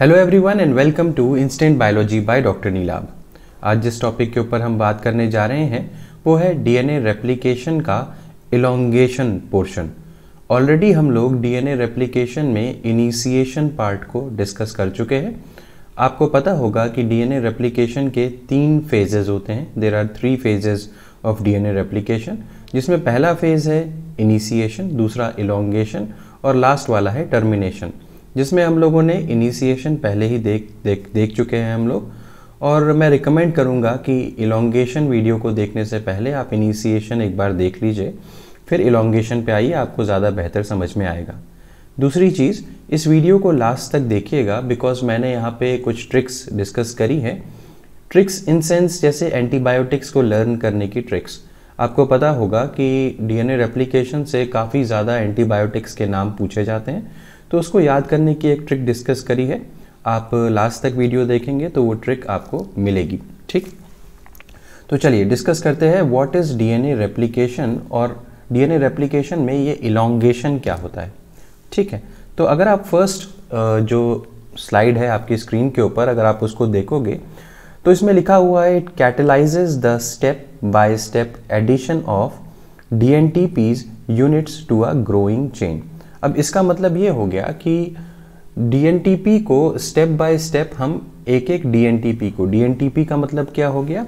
Hello everyone and welcome to instant biology by doctor Neelab आज जिस topic के ऊपर हम बात करने जा रहे हैं वो है डीएनए रेप्लिकेशन का इलोंगेशन पोर्शन ऑलरेडी हम लोग डीएनए रेप्लिकेशन में इनिशिएशन पार्ट को डिस्कस कर चुके हैं आपको पता होगा कि डीएनए रेप्लिकेशन के तीन फेजेज होते हैं there are three phases of DNA replication जिसमें पहला फेज है इनिशिएशन दूसरा इलोंगेशन और लास्ट वाला है टर्मिनेशन जिसमें हम लोगों ने इनिशिएशन पहले ही देख देख देख चुके हैं हम लोग और मैं रिकमेंड करूँगा कि इलोंगेशन वीडियो को देखने से पहले आप इनिशिएशन एक बार देख लीजिए फिर इलोंगेशन पे आइए आपको ज़्यादा बेहतर समझ में आएगा दूसरी चीज़ इस वीडियो को लास्ट तक देखिएगा बिकॉज मैंने यहाँ पे कुछ ट्रिक्स डिस्कस करी हैं ट्रिक्स इन सेंस जैसे एंटीबायोटिक्स को लर्न करने की ट्रिक्स आपको पता होगा कि डीएनए रेप्लिकेशन से काफ़ी ज़्यादा एंटीबायोटिक्स के नाम पूछे जाते हैं तो उसको याद करने की एक ट्रिक डिस्कस करी है आप लास्ट तक वीडियो देखेंगे तो वो ट्रिक आपको मिलेगी ठीक तो चलिए डिस्कस करते हैं व्हाट इज़ डीएनए रेप्लिकेशन और डीएनए रेप्लिकेशन में ये इलांगेशन क्या होता है ठीक है तो अगर आप फर्स्ट जो स्लाइड है आपकी स्क्रीन के ऊपर अगर आप उसको देखोगे तो इसमें लिखा हुआ है it catalyse the step by step addition of D N T Ps units to a growing chain अब इसका मतलब ये हो गया कि डी को स्टेप बाय स्टेप हम एक एक डी को डी का मतलब क्या हो गया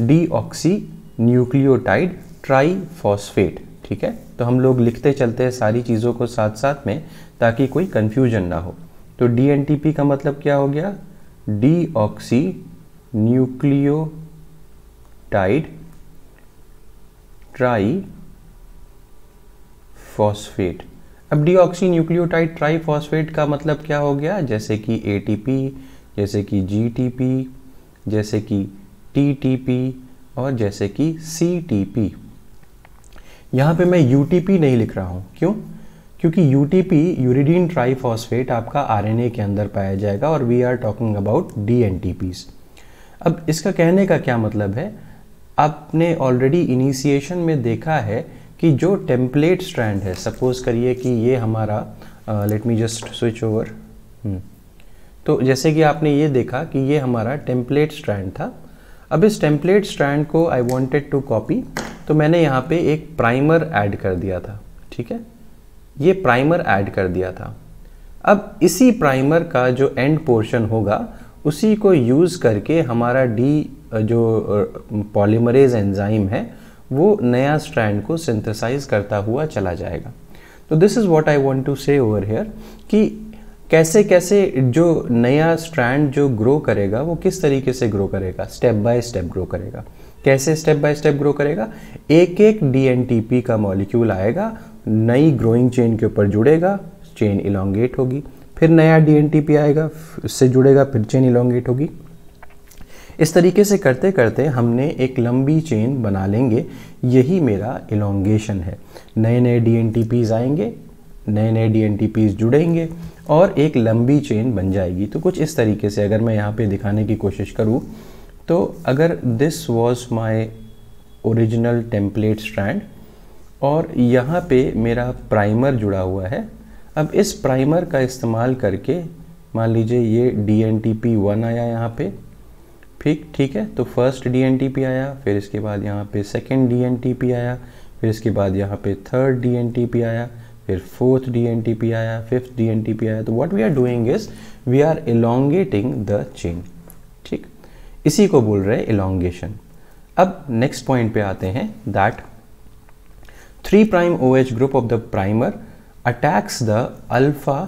deoxy nucleotide triphosphate ठीक है तो हम लोग लिखते चलते हैं सारी चीज़ों को साथ साथ में ताकि कोई कन्फ्यूजन ना हो तो डी का मतलब क्या हो गया deoxy nucleotide triphosphate अब डीऑक्सी न्यूक्लियोटाइड ट्राईफॉस्फेट का मतलब क्या हो गया जैसे कि ए जैसे कि जी जैसे कि टी और जैसे कि सी टी पी यहाँ पर मैं पी नहीं लिख रहा हूँ क्यों क्योंकि U T P uridine triphosphate आपका ए के अंदर पाया जाएगा और we are talking about D N T अब इसका कहने का क्या मतलब है आपने ऑलरेडी इनिशिएशन में देखा है कि जो टेम्पलेट स्ट्रैंड है सपोज़ करिए कि ये हमारा let me just switch over तो जैसे कि आपने ये देखा कि ये हमारा टेम्पलेट स्ट्रैंड था अब इस टेम्पलेट स्ट्रैंड को आई वॉन्टेड टू कॉपी तो मैंने यहाँ पे एक प्राइमर ऐड कर दिया था ठीक है ये प्राइमर ऐड कर दिया था अब इसी प्राइमर का जो एंड पोर्शन होगा उसी को यूज़ करके हमारा डी uh, जो पॉलीमरेज uh, एंजाइम है वो नया स्ट्रैंड को सिंथेसाइज करता हुआ चला जाएगा तो this is what I want to say over here कि कैसे कैसे जो नया स्ट्रैंड जो ग्रो करेगा वो किस तरीके से ग्रो करेगा स्टेप बाय स्टेप ग्रो करेगा कैसे स्टेप बाय स्टेप ग्रो करेगा एक एक डी का मॉलिक्यूल आएगा नई ग्रोइंग चेन के ऊपर जुड़ेगा चेन इलोंगेट होगी फिर नया डी आएगा उससे जुड़ेगा फिर चेन इलोंगेट होगी इस तरीके से करते करते हमने एक लंबी चेन बना लेंगे यही मेरा इलोंगेशन है नए नए डी आएंगे नए नए डी जुड़ेंगे और एक लंबी चेन बन जाएगी तो कुछ इस तरीके से अगर मैं यहाँ पे दिखाने की कोशिश करूँ तो अगर this was my original template strand और यहाँ पे मेरा प्राइमर जुड़ा हुआ है अब इस प्राइमर का इस्तेमाल करके मान लीजिए ये D N T P one आया यहाँ पे ठीक ठीक है तो फर्स्ट डी आया फिर इसके बाद यहाँ पे सेकेंड डी आया फिर इसके बाद यहाँ पे थर्ड डी आया फिर फोर्थ डी आया फिफ्थ डी आया तो what we are doing is we are elongating the chain ठीक इसी को बोल रहे हैं एलोंगेशन अब नेक्स्ट पॉइंट पे आते हैं that three prime O H group of the primer attacks the alpha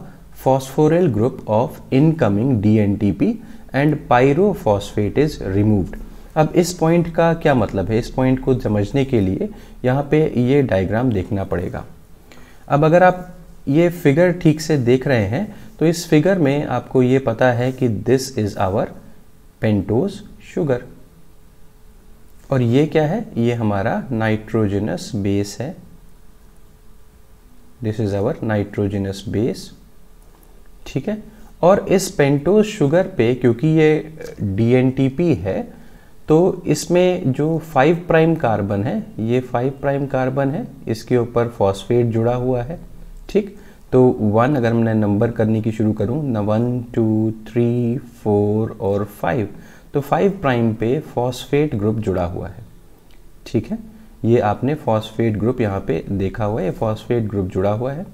phosphoryl group of incoming D N T P and pyrophosphate is removed अब इस पॉइंट का क्या मतलब है इस पॉइंट को समझने के लिए यहाँ पे ये डायग्राम देखना पड़ेगा अब अगर आप ये फिगर ठीक से देख रहे हैं तो इस फिगर में आपको ये पता है कि this is our pentose sugar और ये क्या है ये हमारा नाइट्रोजनस बेस है this is our nitrogenous base ठीक है और इस पेंटोज शुगर पे क्योंकि ये डी है तो इसमें जो फाइव प्राइम कार्बन है ये फाइव प्राइम कार्बन है इसके ऊपर फॉस्फेट जुड़ा हुआ है ठीक तो वन अगर मैं नंबर करने की शुरू करूँ न वन टू थ्री फोर और फाइव तो फाइव प्राइम पे फॉस्फेट ग्रुप जुड़ा हुआ है ठीक है ये आपने फॉस्फेट ग्रुप यहाँ पे देखा हुआ है ये फॉस्फेट ग्रुप जुड़ा हुआ है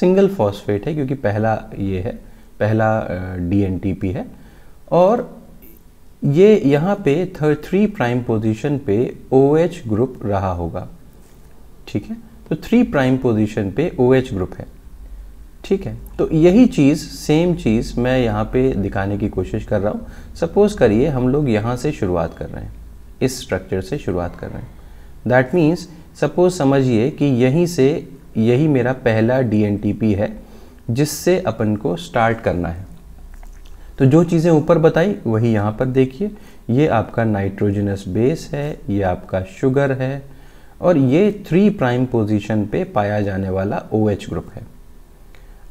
सिंगल फॉस्फेट है क्योंकि पहला ये है पहला डी है और ये यहाँ पे थर्ड थ्री प्राइम पोजीशन पे ओ एच ग्रुप रहा होगा ठीक है तो थ्री प्राइम पोजीशन पे ओ एच ग्रुप है ठीक है तो यही चीज़ सेम चीज़ मैं यहाँ पे दिखाने की कोशिश कर रहा हूँ सपोज़ करिए हम लोग यहाँ से शुरुआत कर रहे हैं इस स्ट्रक्चर से शुरुआत कर रहे हैं दैट मीन्स सपोज समझिए कि यहीं से यही मेरा पहला डी है जिससे अपन को स्टार्ट करना है तो जो चीज़ें ऊपर बताई वही यहाँ पर देखिए ये आपका नाइट्रोजनस बेस है ये आपका शुगर है और ये थ्री प्राइम पोजीशन पे पाया जाने वाला ओ OH ग्रुप है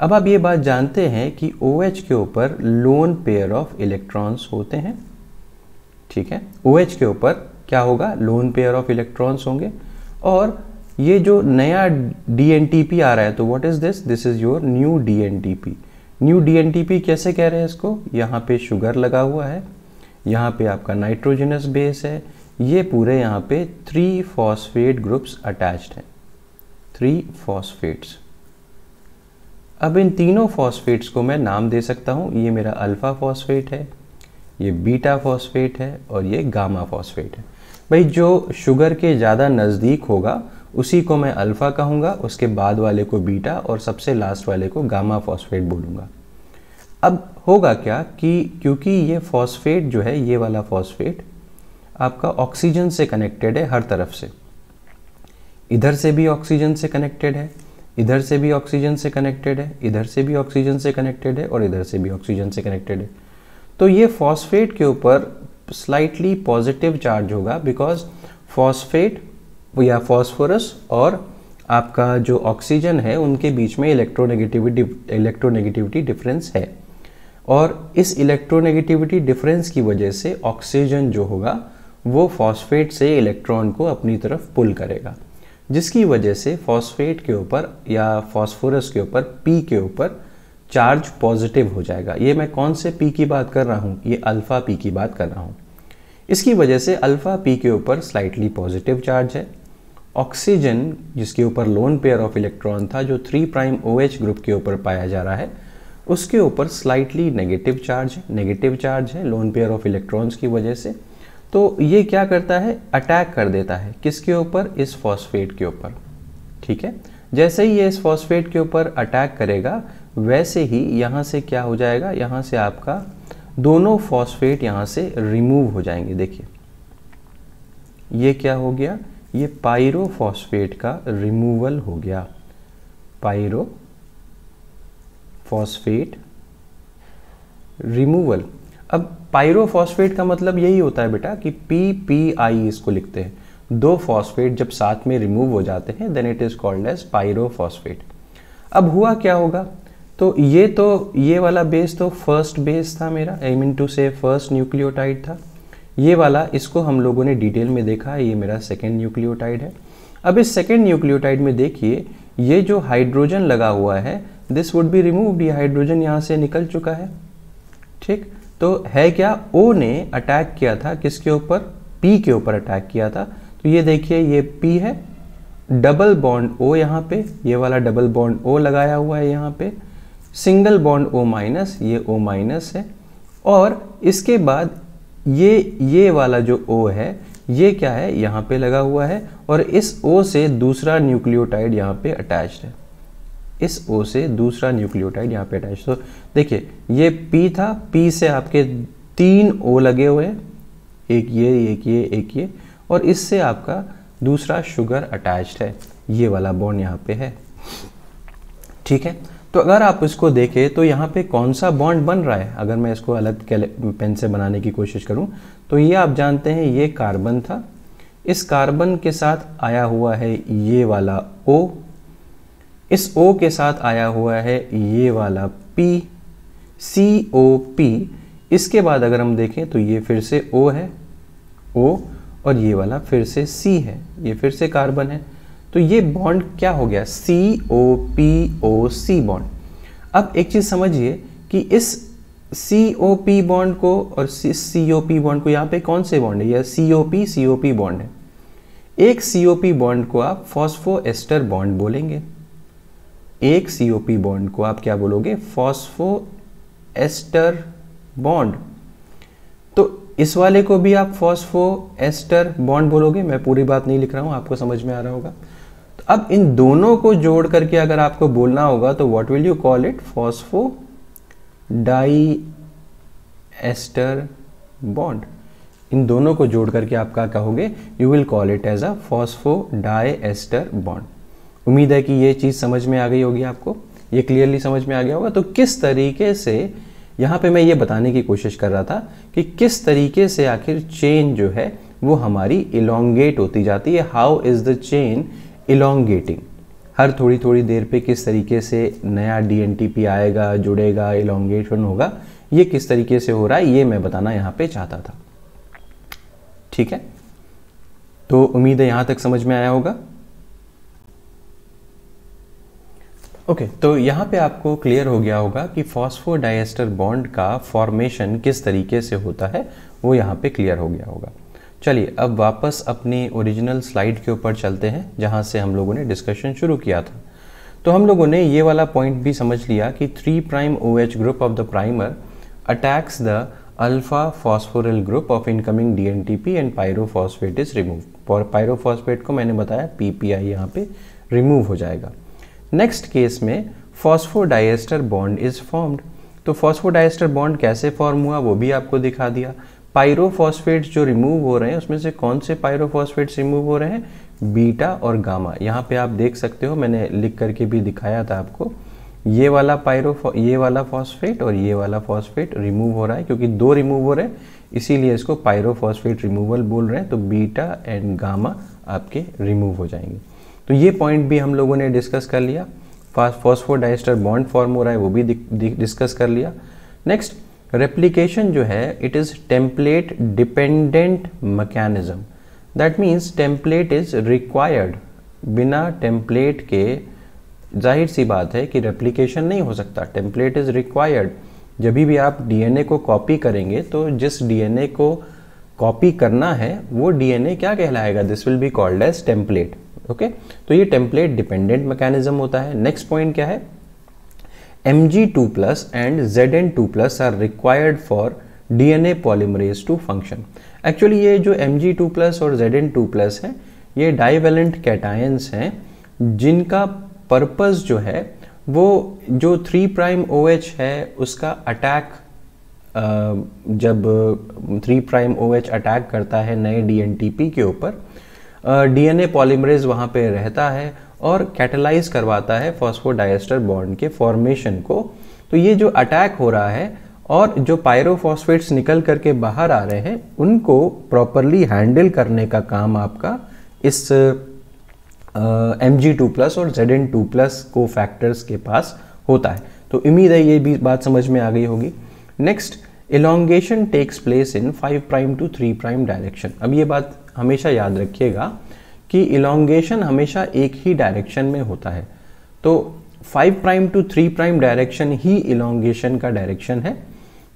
अब आप ये बात जानते हैं कि ओ OH के ऊपर लोन पेयर ऑफ इलेक्ट्रॉन्स होते हैं ठीक है ओ OH के ऊपर क्या होगा लोन पेयर ऑफ इलेक्ट्रॉन्स होंगे और ये जो नया डी आ रहा है तो what is this this is your new D new D कैसे कह रहे हैं इसको यहाँ पे शुगर लगा हुआ है यहाँ पे आपका नाइट्रोजनस बेस है ये पूरे यहाँ पे थ्री फॉस्फेट ग्रुप्स अटैच्ड हैं थ्री फॉस्फेट्स अब इन तीनों फॉस्फेट्स को मैं नाम दे सकता हूँ ये मेरा अल्फ़ा फॉस्फेट है ये बीटा फॉस्फेट है और ये गामा फॉस्फेट है भाई जो शुगर के ज़्यादा नज़दीक होगा उसी को मैं अल्फ़ा कहूँगा उसके बाद वाले को बीटा और सबसे लास्ट वाले को गामा फॉस्फेट बोलूँगा अब होगा क्या कि क्योंकि ये फॉस्फेट जो है ये वाला फॉस्फेट आपका ऑक्सीजन से कनेक्टेड है हर तरफ से इधर से भी ऑक्सीजन से कनेक्टेड है इधर से भी ऑक्सीजन से कनेक्टेड है इधर से भी ऑक्सीजन से कनेक्टेड है और इधर से भी ऑक्सीजन से कनेक्टेड है तो ये फॉस्फेट के ऊपर स्लाइटली पॉजिटिव चार्ज होगा बिकॉज फॉस्फेट वो या फॉस्फोरस और आपका जो ऑक्सीजन है उनके बीच में इलेक्ट्रोनेगेटिविटी इलेक्ट्रोनेगेटिविटी डिफरेंस है और इस इलेक्ट्रोनेगेटिविटी डिफरेंस की वजह से ऑक्सीजन जो होगा वो फॉस्फेट से इलेक्ट्रॉन को अपनी तरफ पुल करेगा जिसकी वजह से फॉस्फेट के ऊपर या फॉस्फोरस के ऊपर पी के ऊपर चार्ज पॉजिटिव हो जाएगा ये मैं कौन से पी की बात कर रहा हूँ ये अल्फ़ा पी की बात कर रहा हूँ इसकी वजह से अल्फ़ा पी के ऊपर स्लाइटली पॉजिटिव चार्ज है ऑक्सीजन जिसके ऊपर लोन पेयर ऑफ इलेक्ट्रॉन था जो three prime O H group के ऊपर पाया जा रहा है उसके ऊपर स्लाइटली नेगेटिव चार्ज है नेगेटिव चार्ज है लोन पेयर ऑफ इलेक्ट्रॉन्स की वजह से तो ये क्या करता है अटैक कर देता है किसके ऊपर इस फॉस्फेट के ऊपर ठीक है जैसे ही ये इस फॉस्फेट के ऊपर अटैक करेगा वैसे ही यहाँ से क्या हो जाएगा यहाँ से आपका दोनों फॉस्फेट यहाँ से रिमूव हो जाएंगे देखिए ये क्या हो गया ये पायरोफॉस्फेट का रिमूवल हो गया पायरो फॉस्फेट रिमूवल अब पायरोफॉस्फेट का मतलब यही होता है बेटा कि पी पी आई इसको लिखते हैं दो फॉस्फेट जब साथ में रिमूव हो जाते हैं then it is called as pyrophosphate अब हुआ क्या होगा तो ये तो ये वाला बेस तो फर्स्ट बेस था मेरा I mean to say first nucleotide था ये वाला इसको हम लोगों ने डिटेल में देखा है ये मेरा सेकेंड न्यूक्लियोटाइड है अब इस सेकेंड न्यूक्लियोटाइड में देखिए ये जो हाइड्रोजन लगा हुआ है दिस वुड बी रिमूव्ड ये हाइड्रोजन यहाँ से निकल चुका है ठीक तो है क्या ओ ने अटैक किया था किसके ऊपर पी के ऊपर अटैक किया था तो ये देखिए ये पी है डबल बॉन्ड ओ यहाँ पे ये वाला डबल बॉन्ड ओ लगाया हुआ है यहाँ पे सिंगल बॉन्ड ओ माइनस ये ओ माइनस है और इसके बाद ये ये वाला जो ओ है ये क्या है यहाँ पे लगा हुआ है और इस ओ से दूसरा न्यूक्लियोटाइड यहाँ पे अटैच्ड है इस ओ से दूसरा न्यूक्लियोटाइड यहाँ पे अटैच तो देखिए ये पी था पी से आपके तीन ओ लगे हुए हैं एक ये एक ये एक ये और इससे आपका दूसरा शुगर अटैच्ड है ये वाला बॉन्ड यहाँ पे है ठीक है तो अगर आप इसको देखें तो यहाँ पे कौन सा बॉन्ड बन रहा है अगर मैं इसको अलग पेन से बनाने की कोशिश करूँ तो ये आप जानते हैं ये कार्बन था इस कार्बन के साथ आया हुआ है ये वाला ओ इस ओ के साथ आया हुआ है ये वाला पी सी ओ पी इसके बाद अगर हम देखें तो ये फिर से ओ है ओ और ये वाला फिर से सी है ये फिर से कार्बन है तो ये बॉन्ड क्या हो गया सी ओ पी ओ सी बॉन्ड अब एक चीज़ समझिए कि इस सी ओ पी बॉन्ड को और सी ओ पी बॉन्ड को यहाँ पे कौन से बॉन्ड है यह C O P C O P bond है एक सी ओ पी बॉन्ड को आप फॉस्फो एस्टर बॉन्ड बोलेंगे एक सी ओ पी बॉन्ड को आप क्या बोलोगे फॉस्फो एस्टर बॉन्ड तो इस वाले को भी आप फॉस्फो एस्टर बॉन्ड बोलोगे मैं पूरी बात नहीं लिख रहा हूं आपको समझ में आ रहा होगा अब इन दोनों को जोड़ करके अगर आपको बोलना होगा तो what will you call it phosphodiester bond इन दोनों को जोड़ करके आप क्या कहोगे you will call it as a phosphodiester bond उम्मीद है कि ये चीज़ समझ में आ गई होगी आपको ये क्लियरली समझ में आ गया होगा तो किस तरीके से यहाँ पे मैं ये बताने की कोशिश कर रहा था कि किस तरीके से आखिर चेन जो है वो हमारी इलोंगेट होती जाती है how is the chain elongating हर थोड़ी थोड़ी देर पे किस तरीके से नया डी आएगा जुड़ेगा इलोंगेशन होगा ये किस तरीके से हो रहा है ये मैं बताना यहाँ पे चाहता था ठीक है तो उम्मीद है यहाँ तक समझ में आया होगा ओके okay, तो यहाँ पे आपको क्लियर हो गया होगा कि फॉस्फोडाइएस्टर बॉन्ड का फॉर्मेशन किस तरीके से होता है वो यहाँ पे क्लियर हो गया होगा चलिए अब वापस अपनी ओरिजिनल स्लाइड के ऊपर चलते हैं जहाँ से हम लोगों ने डिस्कशन शुरू किया था तो हम लोगों ने ये वाला पॉइंट भी समझ लिया कि three prime O H group of the primer attacks the alpha phosphoryl group of incoming D N T P and pyrophosphate is remove और पायरोफॉस्फेट को मैंने बताया पी पी आई यहाँ पर रिमूव हो जाएगा नेक्स्ट केस में फॉस्फोडाइस्टर बॉन्ड इज फॉर्म्ड तो फॉस्फोडाइस्टर बॉन्ड कैसे फॉर्म हुआ वो भी आपको दिखा दिया पायरोफॉस्फेट्स जो रिमूव हो रहे हैं उसमें से कौन से पायरोफॉस्फेट्स रिमूव हो रहे हैं बीटा और गामा यहाँ पे आप देख सकते हो मैंने लिख करके भी दिखाया था आपको ये वाला पायरो ये वाला फॉस्फेट और ये वाला फॉस्फेट रिमूव हो रहा है क्योंकि दो रिमूव हो रहे हैं इसीलिए इसको पायरोफॉस्फेट रिमूवल बोल रहे हैं तो बीटा एंड गामा आपके रिमूव हो जाएंगे तो ये पॉइंट भी हम लोगों ने डिस्कस कर लिया फॉस्फोडाइस्टर बॉन्ड फॉर्म हो रहा है वो भी डिस्कस कर लिया नेक्स्ट रेप्लीकेशन जो है it is template dependent mechanism that means template is required बिना टेम्पलेट के जाहिर सी बात है कि रेप्लीकेशन नहीं हो सकता टेम्पलेट इज़ रिक्वायर्ड जब भी आप डीएनए को कॉपी करेंगे तो जिस डीएनए को कॉपी करना है वो डीएनए क्या कहलाएगा this will be called as template okay तो ये टेम्पलेट डिपेंडेंट मैकेनिज्म होता है नेक्स्ट पॉइंट क्या है Mg2 and Zn2 are required for DNA polymerase to function actually ये जो Mg2 और Zn2 plus है ये डाइवेलेंट cations हैं जिनका purpose जो है वो जो थ्री प्राइम ओ OH है उसका अटैक जब three prime O OH attack करता है नए डी के ऊपर DNA polymerase वहाँ पे रहता है और कैटलाइज करवाता है फॉस्फोडाइस्टर बॉन्ड के फॉर्मेशन को तो ये जो अटैक हो रहा है और जो पायरोफॉस्फेट्स निकल करके बाहर आ रहे हैं उनको प्रॉपरली हैंडल करने का काम आपका इस एम जी टू प्लस और Z N two plus cofactors के पास होता है तो उम्मीद है ये भी बात समझ में आ गई होगी next elongation takes place in five prime to three prime direction अब ये बात हमेशा याद रखिएगा कि इलोंगेशन हमेशा एक ही डायरेक्शन में होता है तो five prime to three prime direction ही इलोंगेशन का डायरेक्शन है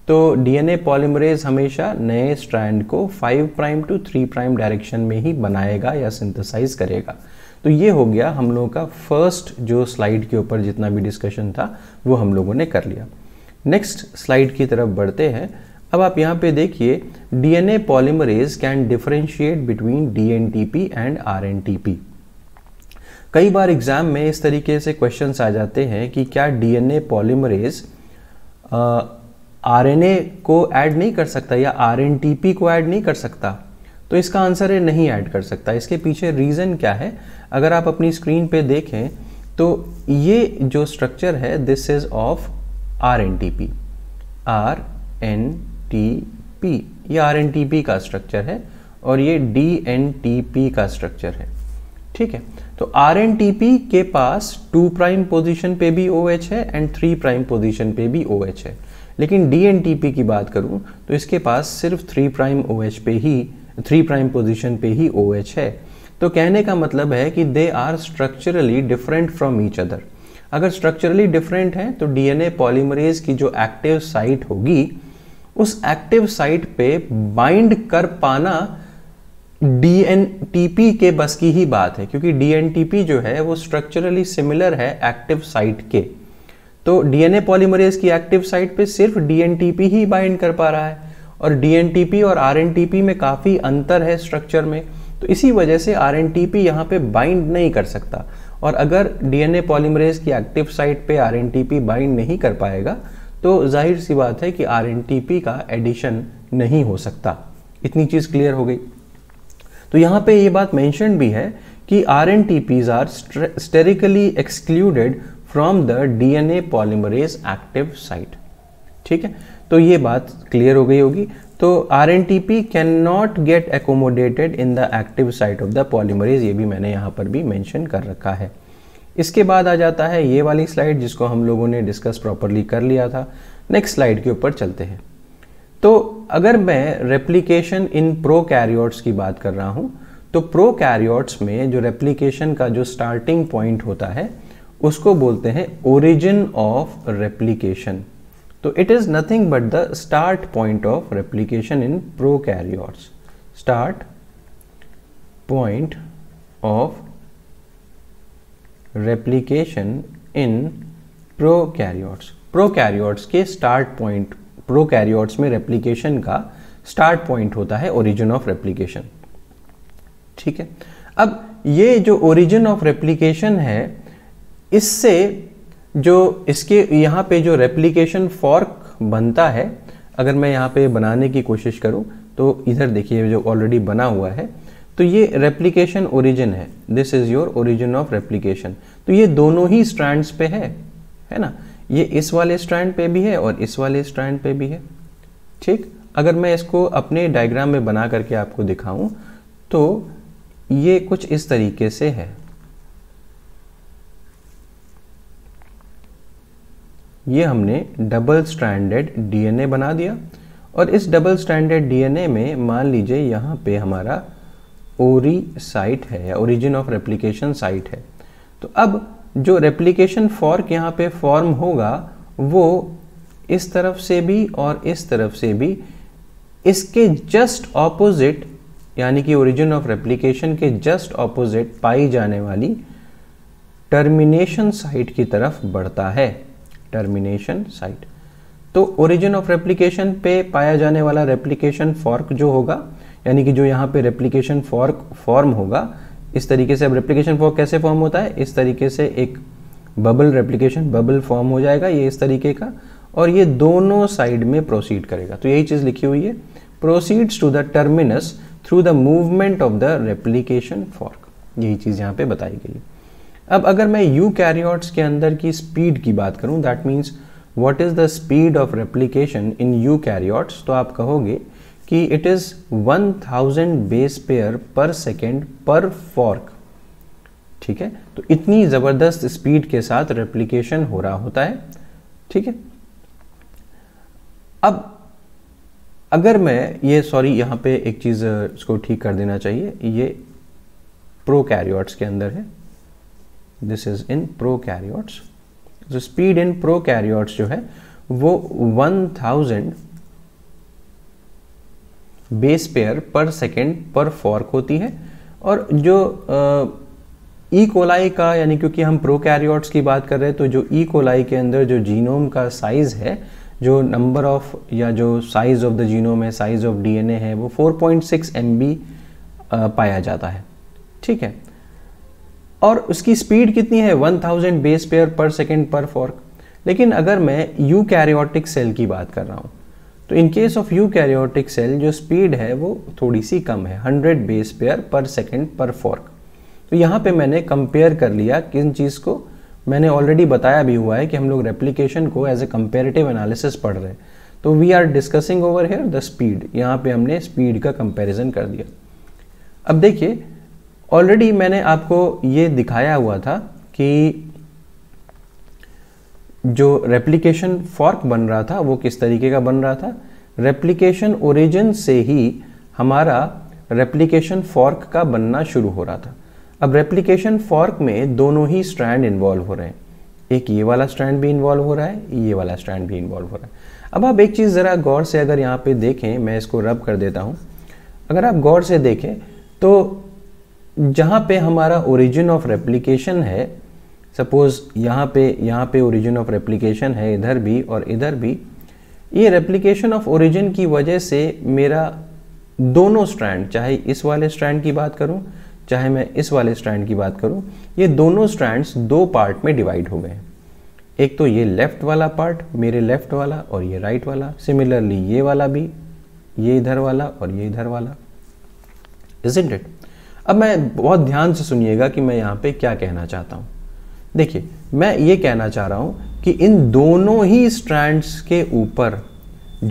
तो डीएनए पॉलीमरेज हमेशा नए स्ट्रैंड को five prime to three prime direction में ही बनाएगा या सिंथेसाइज करेगा तो ये हो गया हम लोगों का फर्स्ट जो स्लाइड के ऊपर जितना भी डिस्कशन था वो हम लोगों ने कर लिया नेक्स्ट स्लाइड की तरफ बढ़ते हैं अब आप यहाँ पे देखिए DNA polymerase can differentiate between dNTP and rNTP कई बार एग्जाम में इस तरीके से क्वेश्चंस आ जाते हैं कि क्या डीएनए पॉलीमरेज आरएनए को ऐड नहीं कर सकता या आरएनटीपी को ऐड नहीं कर सकता तो इसका आंसर है नहीं ऐड कर सकता इसके पीछे रीज़न क्या है अगर आप अपनी स्क्रीन पे देखें तो ये जो स्ट्रक्चर है this is of R N T P R N T P ये आर एन टी पी का स्ट्रक्चर है और ये डी एन टी पी का स्ट्रक्चर है ठीक है तो आर एन टी पी के पास टू प्राइम पोजीशन पे भी ओ OH है एंड थ्री प्राइम पोजीशन पे भी ओ OH है लेकिन डी एन टी पी की बात करूं तो इसके पास सिर्फ थ्री प्राइम ओ एच पे ही थ्री प्राइम पोजीशन पे ही ओ OH है तो कहने का मतलब है कि they are structurally different from each other अगर स्ट्रक्चरली डिफरेंट है तो डीएनए पॉलीमरेज की जो एक्टिव साइट होगी उस एक्टिव साइट पे बाइंड कर पाना डी के बस की ही बात है क्योंकि डी जो है वो स्ट्रक्चरली सिमिलर है एक्टिव साइट के तो डीएनए पॉलीमरेज की एक्टिव साइट पे सिर्फ डीएनटीपी ही बाइंड कर पा रहा है और डीएनटीपी और आरएनटीपी में काफ़ी अंतर है स्ट्रक्चर में तो इसी वजह से आरएनटीपी यहाँ पे बाइंड नहीं कर सकता और अगर डीएनए पॉलीमरेज की एक्टिव साइट पे आरएनटीपी बाइंड नहीं कर पाएगा तो जाहिर सी बात है कि आर का एडिशन नहीं हो सकता इतनी चीज़ क्लियर हो गई तो यहाँ पे ये बात मेंशन भी है कि R N T Ps are sterically excluded from the DNA polymerase active site ठीक है तो ये बात क्लियर हो गई होगी तो R N T P can not get accommodated in the active site of the polymerase ये भी मैंने यहाँ पर भी मेंशन कर रखा है इसके बाद आ जाता है ये वाली स्लाइड जिसको हम लोगों ने डिस्कस प्रॉपरली कर लिया था नेक्स्ट स्लाइड के ऊपर चलते हैं तो अगर मैं रेप्लीकेशन इन प्रो कैरियोट्स की बात कर रहा हूँ तो प्रो कैरियोट्स में जो रेप्लीकेशन का जो स्टार्टिंग पॉइंट होता है उसको बोलते हैं ओरिजिन ऑफ रेप्लीकेशन तो it is nothing but the start point of replication in prokaryotes start point of replication in prokaryotes prokaryotes के स्टार्ट पॉइंट प्रोकैरियोट्स में रेप्लीकेशन का स्टार्ट पॉइंट होता है ओरिजिन ऑफ रेप्लीकेशन ठीक है अब ये जो ओरिजिन ऑफ रेप्लीकेशन है इससे जो इसके यहाँ पे जो रेप्लीकेशन फॉर्क बनता है अगर मैं यहाँ पे बनाने की कोशिश करूँ तो इधर देखिए जो ऑलरेडी बना हुआ है तो ये रेप्लीकेशन ओरिजिन है this is your origin of replication तो ये दोनों ही स्ट्रैंड्स पे है है ना ये इस वाले स्ट्रैंड पे भी है और इस वाले स्ट्रैंड पे भी है ठीक अगर मैं इसको अपने डायग्राम में बना करके आपको दिखाऊं तो ये कुछ इस तरीके से है ये हमने डबल स्टैंडर्ड डीएनए बना दिया और इस डबल स्टैंडर्ड डीएनए में मान लीजिए यहां पे हमारा ओरी साइट है या ओरिजिन ऑफ रेप्लिकेशन साइट है तो अब जो रेप्लीकेशन फॉर्क यहाँ पे फॉर्म होगा वो इस तरफ से भी और इस तरफ से भी इसके जस्ट ऑपोजिट यानी कि ओरिजिन ऑफ रेप्लीकेशन के जस्ट ऑपोजिट पाई जाने वाली टर्मिनेशन साइट की तरफ बढ़ता है टर्मिनेशन साइट तो ओरिजिन ऑफ रेप्लीकेशन पे पाया जाने वाला रेप्लीकेशन फॉर्क जो होगा यानी कि जो यहाँ पे रेप्लीकेशन फॉर्क फॉर्म होगा इस तरीके से अब रेप्लीकेशन फॉर्क कैसे फॉर्म होता है इस तरीके से एक बबल रेप्लीकेशन बबल फॉर्म हो जाएगा ये इस तरीके का और ये दोनों साइड में प्रोसीड करेगा तो यही चीज़ लिखी हुई है proceeds to the terminus through the movement of the replication fork यही चीज़ यहाँ पे बताई गई अब अगर मैं यू कैरियॉट्स के अंदर की स्पीड की बात करूँ that means what is the speed of replication in eukaryotes तो आप कहोगे कि it is 1000 base pair per second per fork ठीक है तो इतनी ज़बरदस्त स्पीड के साथ रेप्लिकेशन हो रहा होता है ठीक है अब अगर मैं ये सॉरी यहां पे एक चीज़ इसको ठीक कर देना चाहिए ये प्रो कैरियोट्स के अंदर है this is in prokaryotes speed in prokaryotes जो है वो 1000 base pair per second per fork होती है और जो ई कोलाई e का यानी क्योंकि हम प्रोकैरियोट्स की बात कर रहे हैं तो जो ई e. कोलाई के अंदर जो जीनोम का साइज़ है जो नंबर ऑफ या जो साइज़ ऑफ द जीनोम है साइज़ ऑफ डीएनए है वो 4.6 पॉइंट पाया जाता है ठीक है और उसकी स्पीड कितनी है 1000 base pair per second per fork लेकिन अगर मैं यू सेल की बात कर रहा हूँ तो in case of eukaryotic cell जो स्पीड है वो थोड़ी सी कम है 100 base pair per second per fork तो यहाँ पे मैंने कंपेयर कर लिया किन चीज़ को मैंने ऑलरेडी बताया भी हुआ है कि हम लोग रेप्लीकेशन को एज ए कंपेरेटिव एनालिसिस पढ़ रहे हैं तो we are discussing over here the speed यहाँ पे हमने स्पीड का कंपेरिजन कर दिया अब देखिए ऑलरेडी मैंने आपको ये दिखाया हुआ था कि जो रेप्लिकेशन फॉर्क बन रहा था वो किस तरीके का बन रहा था रेप्लिकेशन ओरिजिन से ही हमारा रेप्लिकेशन फॉर्क का बनना शुरू हो रहा था अब रेप्लिकेशन फॉर्क में दोनों ही स्ट्रैंड इन्वॉल्व हो रहे हैं एक ये वाला स्ट्रैंड भी इन्वॉल्व हो रहा है ये वाला स्ट्रैंड भी इन्वॉल्व हो रहा है अब आप एक चीज़ ज़रा गौर से अगर यहाँ पे देखें मैं इसको रब कर देता हूँ अगर आप गौर से देखें तो जहाँ पे हमारा ओरिजिन ऑफ रेप्लिकेशन है सपोज़ यहाँ पे यहाँ पे ओरिजिन ऑफ रेप्लिकेशन है इधर भी और इधर भी ये रेप्लिकेशन ऑफ ओरिजिन की वजह से मेरा दोनों स्ट्रैंड चाहे इस वाले स्ट्रैंड की बात करूँ चाहे मैं इस वाले स्ट्रैंड की बात करूँ ये दोनों स्ट्रैंड्स दो पार्ट में डिवाइड हो गए हैं एक तो ये लेफ्ट वाला पार्ट मेरे लेफ्ट वाला और ये राइट वाला सिमिलरली ये वाला भी ये इधर वाला और ये इधर वाला इज इट अब मैं बहुत ध्यान से सुनिएगा कि मैं यहाँ पे क्या कहना चाहता हूँ देखिए मैं ये कहना चाह रहा हूँ कि इन दोनों ही स्ट्रैंड्स के ऊपर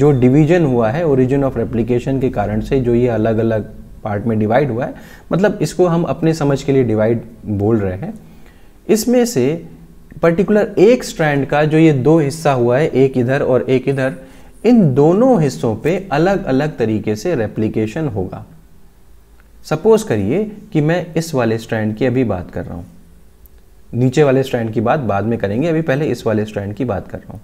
जो डिवीजन हुआ है ओरिजिन ऑफ रेप्लिकेशन के कारण से जो ये अलग अलग पार्ट में डिवाइड हुआ है मतलब इसको हम अपने समझ के लिए डिवाइड बोल रहे हैं इसमें से पर्टिकुलर एक स्ट्रैंड का जो ये दो हिस्सा हुआ है एक इधर और एक इधर इन दोनों हिस्सों पे अलग अलग तरीके से रेप्लिकेशन होगा सपोज करिए कि मैं इस वाले स्ट्रैंड की अभी बात कर रहा हूँ नीचे वाले स्ट्रैंड की बात बाद में करेंगे अभी पहले इस वाले स्ट्रैंड की बात कर रहा हूँ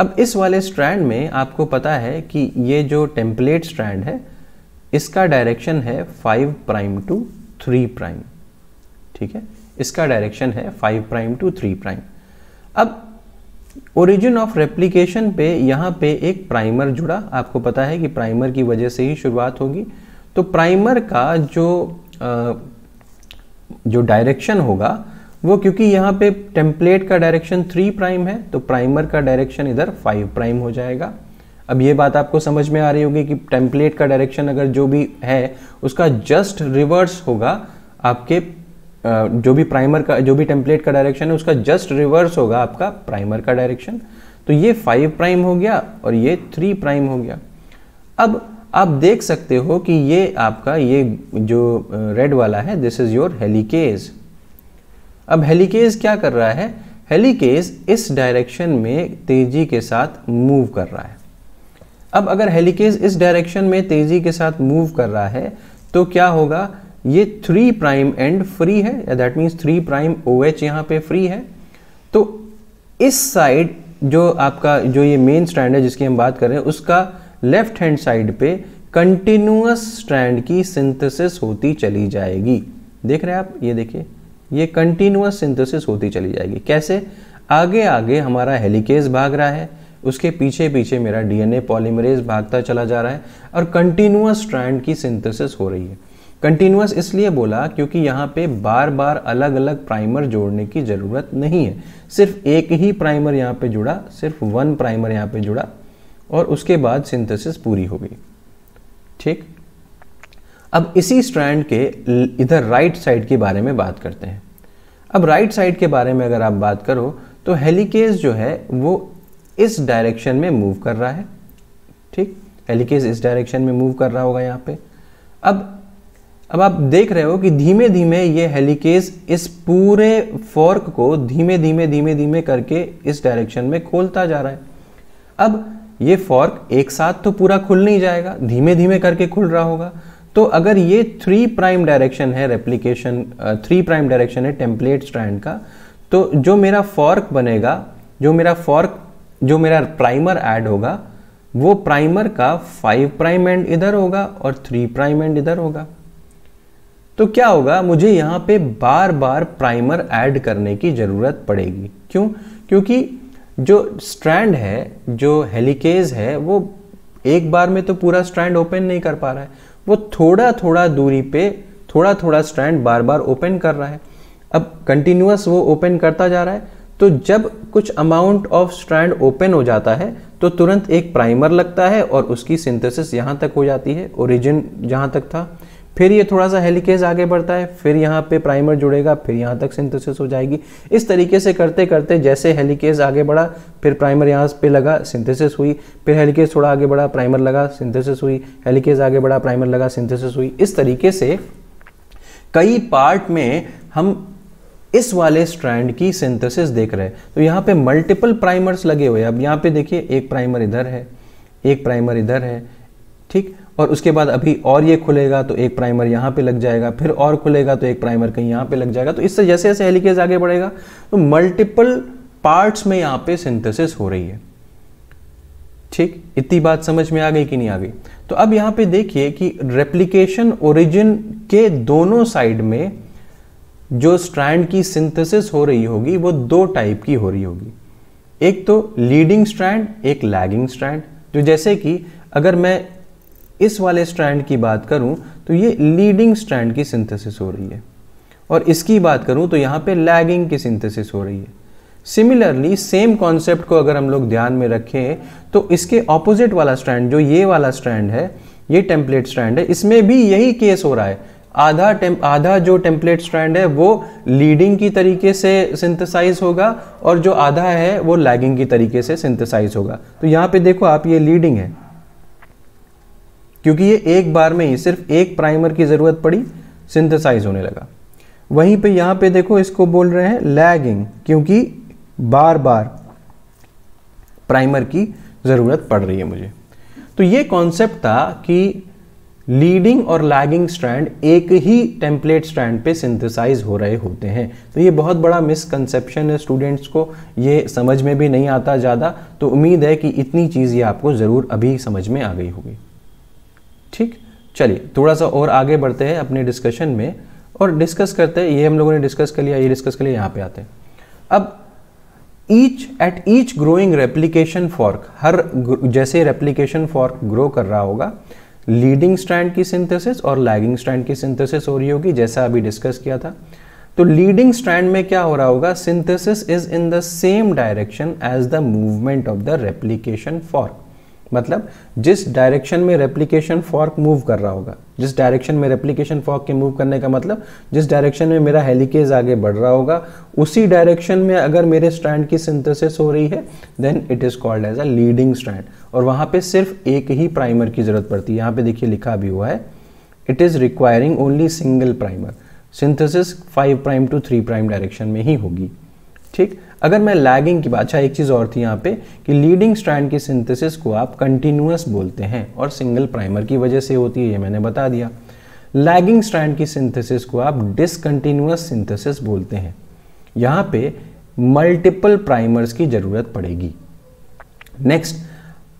अब इस वाले स्ट्रैंड में आपको पता है कि ये जो टेम्पलेट स्ट्रैंड है इसका डायरेक्शन है five prime to three prime ठीक है इसका डायरेक्शन है five prime to three prime अब ओरिजिन ऑफ रेप्लिकेशन पे यहाँ पे एक प्राइमर जुड़ा आपको पता है कि प्राइमर की वजह से ही शुरुआत होगी तो प्राइमर का जो आ, जो डायरेक्शन होगा वो क्योंकि यहाँ पे टेम्पलेट का डायरेक्शन थ्री प्राइम है तो प्राइमर का डायरेक्शन इधर फाइव प्राइम हो जाएगा अब ये बात आपको समझ में आ रही होगी कि टेम्पलेट का डायरेक्शन अगर जो भी है उसका जस्ट रिवर्स होगा आपके जो भी प्राइमर का जो भी टेम्पलेट का डायरेक्शन है उसका जस्ट रिवर्स होगा आपका प्राइमर का डायरेक्शन तो ये फाइव प्राइम हो गया और ये थ्री प्राइम हो गया अब आप देख सकते हो कि ये आपका ये जो रेड वाला है दिस इज़ योर हेलीकेज अब हेलीकेज क्या कर रहा है हेलीकेज इस डायरेक्शन में तेजी के साथ मूव कर रहा है अब अगर हेलीकेज इस डायरेक्शन में तेजी के साथ मूव कर रहा है तो क्या होगा ये थ्री प्राइम एंड फ्री है that means three prime O H यहाँ पे फ्री है तो इस साइड जो आपका जो ये मेन स्ट्रैंड है जिसकी हम बात कर रहे हैं उसका लेफ्ट हैंड साइड पे कंटिन्यूस स्ट्रैंड की सिंथेसिस होती चली जाएगी देख रहे हैं आप ये देखिए ये कंटिन्यूस सिंथेसिस होती चली जाएगी कैसे आगे आगे हमारा हेलिकेज भाग रहा है उसके पीछे पीछे मेरा डीएनए पॉलीमरेज भागता चला जा रहा है और कंटिन्यूस स्ट्रैंड की सिंथेसिस हो रही है कंटिन्यूस इसलिए बोला क्योंकि यहाँ पे बार बार अलग अलग प्राइमर जोड़ने की ज़रूरत नहीं है सिर्फ एक ही प्राइमर यहाँ पे जुड़ा सिर्फ वन प्राइमर यहाँ पे जुड़ा और उसके बाद सिंथेसिस पूरी हो गई ठीक अब इसी स्ट्रैंड के इधर राइट साइड के बारे में बात करते हैं अब राइट साइड के बारे में अगर आप बात करो तो हेलीकेज जो है वो इस डायरेक्शन में मूव कर रहा है ठीक हेलीकेज इस डायरेक्शन में मूव कर रहा होगा यहाँ पे अब अब आप देख रहे हो कि धीमे धीमे ये हेलीकेज इस पूरे फोर्क को धीमे धीमे धीमे धीमे करके इस डायरेक्शन में खोलता जा रहा है अब ये फॉर्क एक साथ तो पूरा खुल नहीं जाएगा धीमे धीमे करके खुल रहा होगा तो अगर ये थ्री प्राइम डायरेक्शन है रेप्लीकेशन थ्री प्राइम डायरेक्शन है टेम्पलेट स्ट्रैंड का तो जो मेरा फॉर्क बनेगा जो मेरा फॉर्क जो मेरा प्राइमर ऐड होगा वो प्राइमर का फाइव प्राइम एंड इधर होगा और थ्री प्राइम एंड इधर होगा तो क्या होगा मुझे यहाँ पे बार बार प्राइमर ऐड करने की ज़रूरत पड़ेगी क्यों क्योंकि जो स्ट्रैंड है जो हेलिकेज है वो एक बार में तो पूरा स्ट्रैंड ओपन नहीं कर पा रहा है वो थोड़ा थोड़ा दूरी पे थोड़ा थोड़ा स्ट्रैंड बार बार ओपन कर रहा है अब कंटिन्यूस वो ओपन करता जा रहा है तो जब कुछ अमाउंट ऑफ स्ट्रैंड ओपन हो जाता है तो तुरंत एक प्राइमर लगता है और उसकी सिंथेसिस यहाँ तक हो जाती है ओरिजिन जहाँ तक था फिर ये थोड़ा सा हेलिकेज आगे बढ़ता है फिर यहाँ पे प्राइमर जुड़ेगा फिर यहाँ तक सिंथेसिस हो जाएगी इस तरीके से करते करते जैसे हेलिकेज आगे बढ़ा फिर प्राइमर यहाँ पे लगा सिंथेसिस हुई फिर हेलिकेज थोड़ा आगे बढ़ा प्राइमर लगा सिंथेसिस हुई हेलिकेज आगे बढ़ा प्राइमर लगा सिंथेसिस हुई इस तरीके से कई पार्ट में हम इस वाले स्ट्रैंड की सिंथेसिस देख रहे हैं तो यहाँ पे मल्टीपल प्राइमर्स लगे हुए हैं अब यहाँ पे देखिए एक प्राइमर इधर है एक प्राइमर इधर है ठीक और उसके बाद अभी और ये खुलेगा तो एक प्राइमर यहाँ पे लग जाएगा फिर और खुलेगा तो एक प्राइमर कहीं यहाँ पे लग जाएगा तो इससे जैसे जैसे हेलिकेज आगे बढ़ेगा तो मल्टीपल पार्ट्स में यहाँ पे सिंथेसिस हो रही है ठीक इतनी बात समझ में आ गई कि नहीं आ गई तो अब यहाँ पे देखिए कि रेप्लीकेशन ओरिजिन के दोनों साइड में जो स्ट्रैंड की सिंथेसिस हो रही होगी वो दो टाइप की हो रही होगी एक तो लीडिंग स्ट्रैंड एक लैगिंग स्ट्रैंड जो जैसे कि अगर मैं इस वाले स्ट्रैंड की बात करूं तो ये लीडिंग स्ट्रैंड की सिंथेसिस हो रही है और इसकी बात करूं तो यहाँ पे लैगिंग की सिंथेसिस हो रही है सिमिलरली सेम कॉन्सेप्ट को अगर हम लोग ध्यान में रखें तो इसके ऑपोजिट वाला स्ट्रैंड जो ये वाला स्ट्रैंड है ये टेम्पलेट स्ट्रैंड है इसमें भी यही केस हो रहा है आधा टेम आधा जो टेम्पलेट स्ट्रैंड है वो लीडिंग की तरीके से सिंथेसाइज होगा और जो आधा है वो लैगिंग की तरीके से सिंथेसाइज होगा तो यहाँ पे देखो आप ये लीडिंग है क्योंकि ये एक बार में ही सिर्फ एक प्राइमर की ज़रूरत पड़ी सिंथेसाइज होने लगा वहीं पे यहाँ पे देखो इसको बोल रहे हैं लैगिंग क्योंकि बार बार प्राइमर की ज़रूरत पड़ रही है मुझे तो ये कॉन्सेप्ट था कि लीडिंग और लैगिंग स्ट्रैंड एक ही टेम्पलेट स्ट्रैंड पे सिंथेसाइज हो रहे होते हैं तो ये बहुत बड़ा मिसकंसेप्शन है स्टूडेंट्स को ये समझ में भी नहीं आता ज़्यादा तो उम्मीद है कि इतनी चीज़ ये आपको ज़रूर अभी समझ में आ गई होगी ठीक चलिए थोड़ा सा और आगे बढ़ते हैं अपने डिस्कशन में और डिस्कस करते हैं ये हम लोगों ने डिस्कस कर लिया ये डिस्कस कर लिया यहाँ पे आते हैं अब each at each growing replication fork हर जैसे रेप्लीकेशन फॉर्क ग्रो कर रहा होगा लीडिंग स्ट्रैंड की सिंथेसिस और लैगिंग स्ट्रैंड की सिंथेसिस हो रही होगी जैसा अभी डिस्कस किया था तो लीडिंग स्ट्रैंड में क्या हो रहा होगा synthesis is in the same direction as the movement of the replication fork मतलब जिस डायरेक्शन में रेप्लीकेशन फॉर्क मूव कर रहा होगा जिस डायरेक्शन में रेप्लीकेशन फॉर्क के मूव करने का मतलब जिस डायरेक्शन में मेरा हेलिकेज आगे बढ़ रहा होगा उसी डायरेक्शन में अगर मेरे स्ट्रैंड की सिंथेसिस हो रही है then it is called as a leading strand और वहां पे सिर्फ एक ही प्राइमर की ज़रूरत पड़ती है यहाँ पे देखिए लिखा भी हुआ है it is requiring only single primer synthesis five prime to three prime direction में ही होगी ठीक अगर मैं लैगिंग की बात अच्छा एक चीज़ और थी यहाँ पे कि लीडिंग स्ट्रैंड की सिंथेसिस को आप कंटिन्यूस बोलते हैं और सिंगल प्राइमर की वजह से होती है ये मैंने बता दिया लैगिंग स्ट्रैंड की सिंथेसिस को आप डिसकंटिन्यूस सिंथेसिस बोलते हैं यहाँ पे मल्टीपल प्राइमर्स की ज़रूरत पड़ेगी next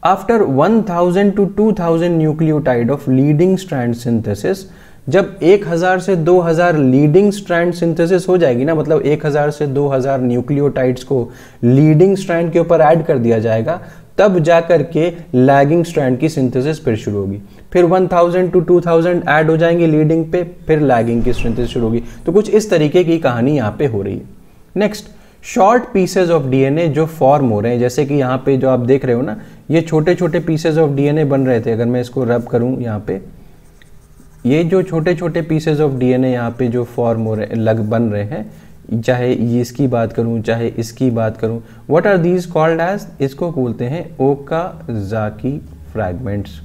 after 1000 to 2000 nucleotide of leading strand synthesis जब 1000 से 2000 लीडिंग स्ट्रैंड सिंथेसिस हो जाएगी ना मतलब 1000 से 2000 न्यूक्लियोटाइड्स को लीडिंग स्ट्रैंड के ऊपर ऐड कर दिया जाएगा तब जा के लैगिंग स्ट्रैंड की सिंथेसिस फिर शुरू होगी फिर 1000 टू थाउजेंड ऐड हो जाएंगे लीडिंग पे फिर लैगिंग की सिंथेसिस शुरू होगी तो कुछ इस तरीके की कहानी यहाँ पे हो रही है next short pieces of DNA जो फॉर्म हो रहे हैं जैसे कि यहाँ पे जो आप देख रहे हो ना ये छोटे छोटे पीसेज ऑफ डीएनए बन रहे थे अगर मैं इसको रब करूँ यहाँ पे ये जो छोटे छोटे पीसेज ऑफ डीएनए यहाँ पे जो फॉर्म हो रहे लग बन रहे हैं चाहे इसकी बात करूँ चाहे इसकी बात करूँ what are these called as इसको बोलते हैं ओका जाकी फ्रैगमेंट्स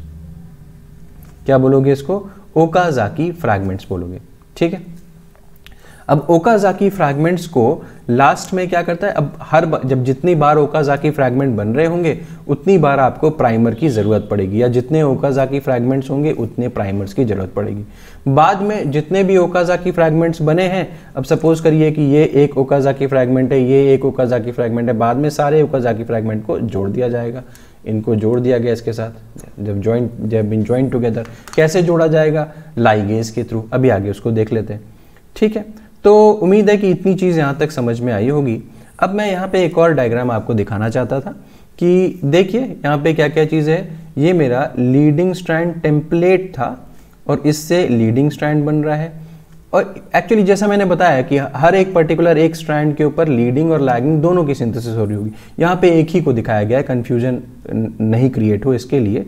क्या बोलोगे इसको ओका जाकी फ्रैगमेंट्स बोलोगे ठीक है अब ओकाजाकी फ्रैगमेंट्स को लास्ट में क्या करता है अब हर जब जितनी बार ओकाजाकी फ्रैगमेंट बन रहे होंगे उतनी बार आपको प्राइमर की ज़रूरत पड़ेगी या जितने ओकाजाकी फ्रैगमेंट्स होंगे उतने प्राइमर्स की ज़रूरत पड़ेगी बाद में जितने भी ओकाजाकी फ्रैगमेंट्स बने हैं अब सपोज़ करिए कि ये एक ओकाजाकी फ्रैगमेंट है ये एक ओकाजाकी फ्रैगमेंट है बाद में सारे ओकाजाकी फ्रैगमेंट को जोड़ दिया जाएगा इनको जोड़ दिया गया इसके साथ जब ज्वाइंट जब इन ज्वाइंट टुगेदर कैसे जोड़ा जाएगा लाइगेज के थ्रू अभी आगे उसको देख लेते हैं ठीक है तो उम्मीद है कि इतनी चीज़ यहाँ तक समझ में आई होगी अब मैं यहाँ पे एक और डायग्राम आपको दिखाना चाहता था कि देखिए यहाँ पे क्या क्या चीज़ है ये मेरा लीडिंग स्ट्रैंड टेम्पलेट था और इससे लीडिंग स्ट्रैंड बन रहा है और एक्चुअली जैसा मैंने बताया कि हर एक पर्टिकुलर एक स्ट्रैंड के ऊपर लीडिंग और लैगिंग दोनों की सिंथेसिस हो रही होगी यहाँ पे एक ही को दिखाया गया है कन्फ्यूजन नहीं क्रिएट हो इसके लिए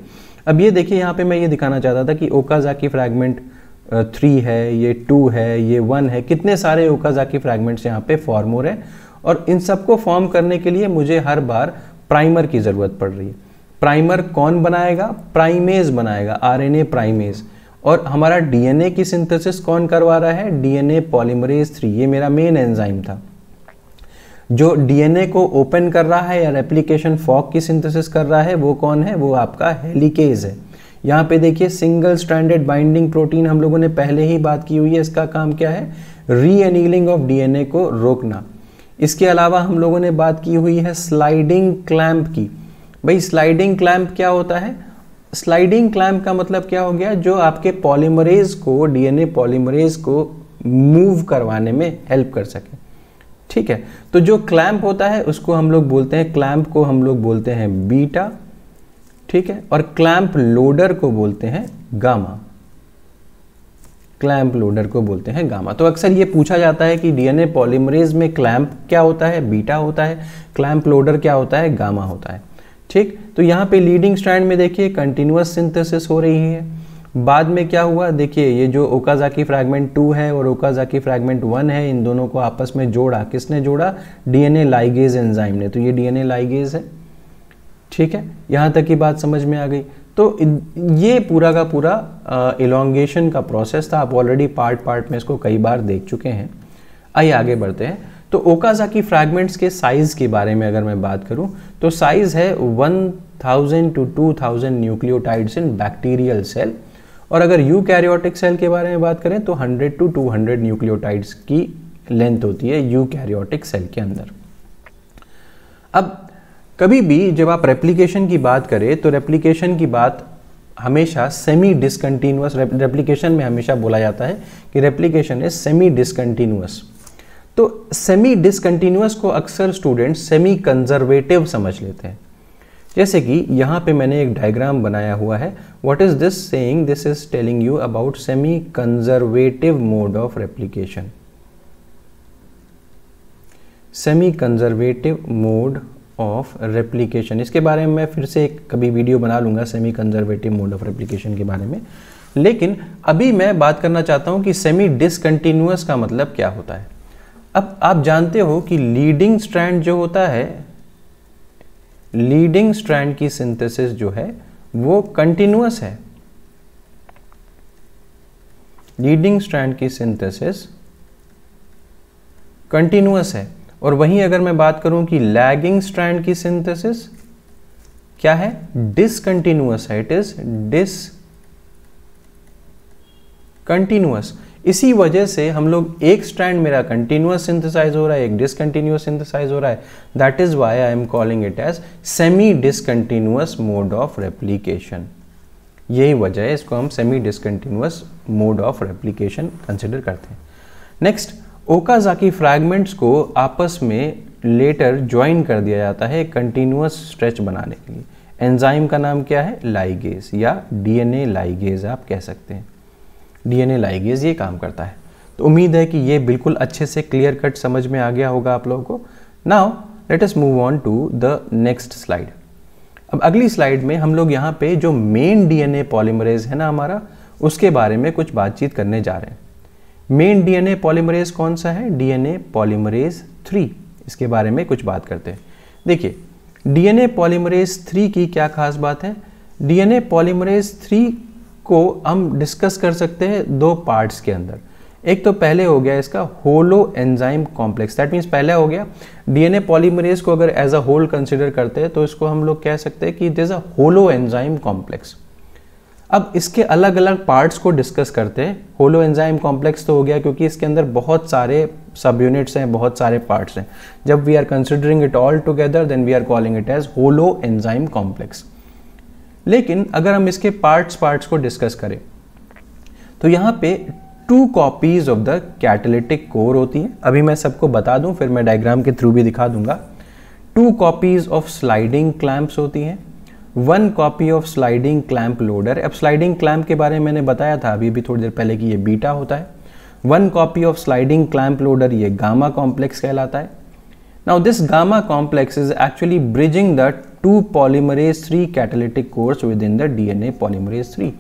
अब ये देखिए यहाँ पे मैं ये दिखाना चाहता था कि ओकाजाकी फ्रैगमेंट थ्री है ये टू है ये वन है कितने सारे ओकाजा की फ्रैगमेंट्स यहाँ पे फॉर्म हो रहे हैं और इन सबको फॉर्म करने के लिए मुझे हर बार प्राइमर की ज़रूरत पड़ रही है प्राइमर कौन बनाएगा प्राइमेज बनाएगा आरएनए प्राइमेज और हमारा डीएनए की सिंथेसिस कौन करवा रहा है डीएनए पॉलीमरेज थ्री ये मेरा मेन एंजाइम था जो डीएनए को ओपन कर रहा है या रेप्लीकेशन फॉक की सिंथेसिस कर रहा है वो कौन है वो आपका हेलिकेज है यहाँ पे देखिए सिंगल स्टैंडर्ड बाइंडिंग प्रोटीन हम लोगों ने पहले ही बात की हुई है इसका काम क्या है री एनिगलिंग ऑफ डीएनए को रोकना इसके अलावा हम लोगों ने बात की हुई है स्लाइडिंग क्लैम्प की भाई स्लाइडिंग क्लैम्प क्या होता है स्लाइडिंग क्लैम्प का मतलब क्या हो गया जो आपके पॉलीमरेज को डीएनए पॉलीमरेज को मूव करवाने में हेल्प कर सके ठीक है तो जो क्लैम्प होता है उसको हम लोग बोलते हैं क्लैम्प को हम लोग बोलते हैं बीटा ठीक है और क्लैंप लोडर को बोलते हैं गामा क्लैम्प लोडर को बोलते हैं गामा तो अक्सर ये पूछा जाता है कि डीएनए पॉलीमरेज में क्लैंप क्या होता है बीटा होता है क्लैंप लोडर क्या होता है गामा होता है ठीक तो यहाँ पे लीडिंग स्ट्रैंड में देखिए कंटिन्यूस सिंथेसिस हो रही है बाद में क्या हुआ देखिए ये जो ओकाजाकी फ्रैगमेंट टू है और ओकाजाकी फ्रैगमेंट वन है इन दोनों को आपस में जोड़ा किसने जोड़ा डीएनए लाइगेज एंजाइम ने तो ये डीएनए लाइगेज है ठीक है यहाँ तक की बात समझ में आ गई तो ये पूरा का पूरा इलांगेशन का प्रोसेस था आप ऑलरेडी पार्ट पार्ट में इसको कई बार देख चुके हैं आइए आगे बढ़ते हैं तो ओकाजा की फ्रैगमेंट्स के साइज़ के बारे में अगर मैं बात करूं तो साइज़ है 1000 to 2000 nucleotides in bacterial cell और अगर यू कैरियोटिक सेल के बारे में बात करें तो 100 टू 200 न्यूक्लियोटाइड्स की लेंथ होती है कैरियोटिक सेल के अंदर अब कभी भी जब आप रेप्लीकेशन की बात करें तो रेप्लीकेशन की बात हमेशा सेमी डिसकंटिन्यूस रेप्लीकेशन में हमेशा बोला जाता है कि रेप्लीकेशन इज सेमी डिसकंटिन्यूस तो सेमी डिसकंटिन्यूस को अक्सर स्टूडेंट सेमी कंजर्वेटिव समझ लेते हैं जैसे कि यहाँ पे मैंने एक डायग्राम बनाया हुआ है what is this saying this is telling you about semi conservative mode of replication semi conservative mode of replication इसके बारे में मैं फिर से एक कभी वीडियो बना लूंगा semi conservative mode of replication के बारे में लेकिन अभी मैं बात करना चाहता हूँ कि सेमी डिसकंटिन्यूस का मतलब क्या होता है अब आप जानते हो कि लीडिंग स्ट्रैंड जो होता है लीडिंग स्ट्रैंड की सिंथेसिस जो है वो कंटिन्यूस है लीडिंग स्ट्रैंड की सिंथेसिस कंटिन्यूस है और वहीं अगर मैं बात करूं कि लैगिंग स्ट्रैंड की सिंथेसिस क्या है डिसकंटिन्यूस है इट इज डिस कंटिन्यूस इसी वजह से हम लोग एक स्ट्रैंड मेरा कंटिन्यूस सिंथेसाइज हो रहा है एक डिसकंटिन्यूस सिंथेसाइज हो रहा है that is why I am calling it as semi discontinuous mode of replication यही वजह है इसको हम semi discontinuous mode of replication consider करते हैं नेक्स्ट ओकाजाकी फ्रैगमेंट्स को आपस में लेटर ज्वाइन कर दिया जाता है कंटिन्यूस स्ट्रेच बनाने के लिए एंजाइम का नाम क्या है लाइगेज या डीएनए लाइगेज आप कह सकते हैं डीएनए लाइगेज ये काम करता है तो उम्मीद है कि ये बिल्कुल अच्छे से क्लियर कट समझ में आ गया होगा आप लोगों को now let us move on to the next slide अब अगली स्लाइड में हम लोग यहाँ पे जो मेन डीएनए पॉलीमरेज है ना हमारा उसके बारे में कुछ बातचीत करने जा रहे हैं मेन डीएनए पॉलीमरेज कौन सा है डीएनए पॉलीमरेज थ्री इसके बारे में कुछ बात करते हैं देखिए डीएनए पॉलीमरेज थ्री की क्या खास बात है डीएनए पॉलीमरेज थ्री को हम डिस्कस कर सकते हैं दो पार्ट्स के अंदर एक तो पहले हो गया इसका holoenzyme complex that means पहला हो गया डीएनए पॉलीमरेज को अगर एज अ होल कंसिडर करते हैं तो इसको हम लोग कह सकते हैं कि it is a holoenzyme complex अब इसके अलग अलग पार्ट्स को डिस्कस करते हैं होलो एंजाइम कॉम्प्लेक्स तो हो गया क्योंकि इसके अंदर बहुत सारे सब यूनिट्स हैं बहुत सारे पार्ट्स हैं जब we are considering it all together then we are calling it as holoenzyme complex लेकिन अगर हम इसके पार्ट्स पार्ट्स को डिस्कस करें तो यहाँ पे two copies of the catalytic core होती है अभी मैं सबको बता दूं फिर मैं डायग्राम के थ्रू भी दिखा दूंगा two copies of sliding clamps होती हैं one copy of sliding clamp loader अब स्लाइडिंग क्लैंप के बारे में मैंने बताया था अभी भी थोड़ी देर पहले कि ये बीटा होता है one copy of sliding clamp loader ये गामा कॉम्प्लेक्स कहलाता है now this gamma complex is actually bridging the two polymerase three catalytic cores within the DNA polymerase three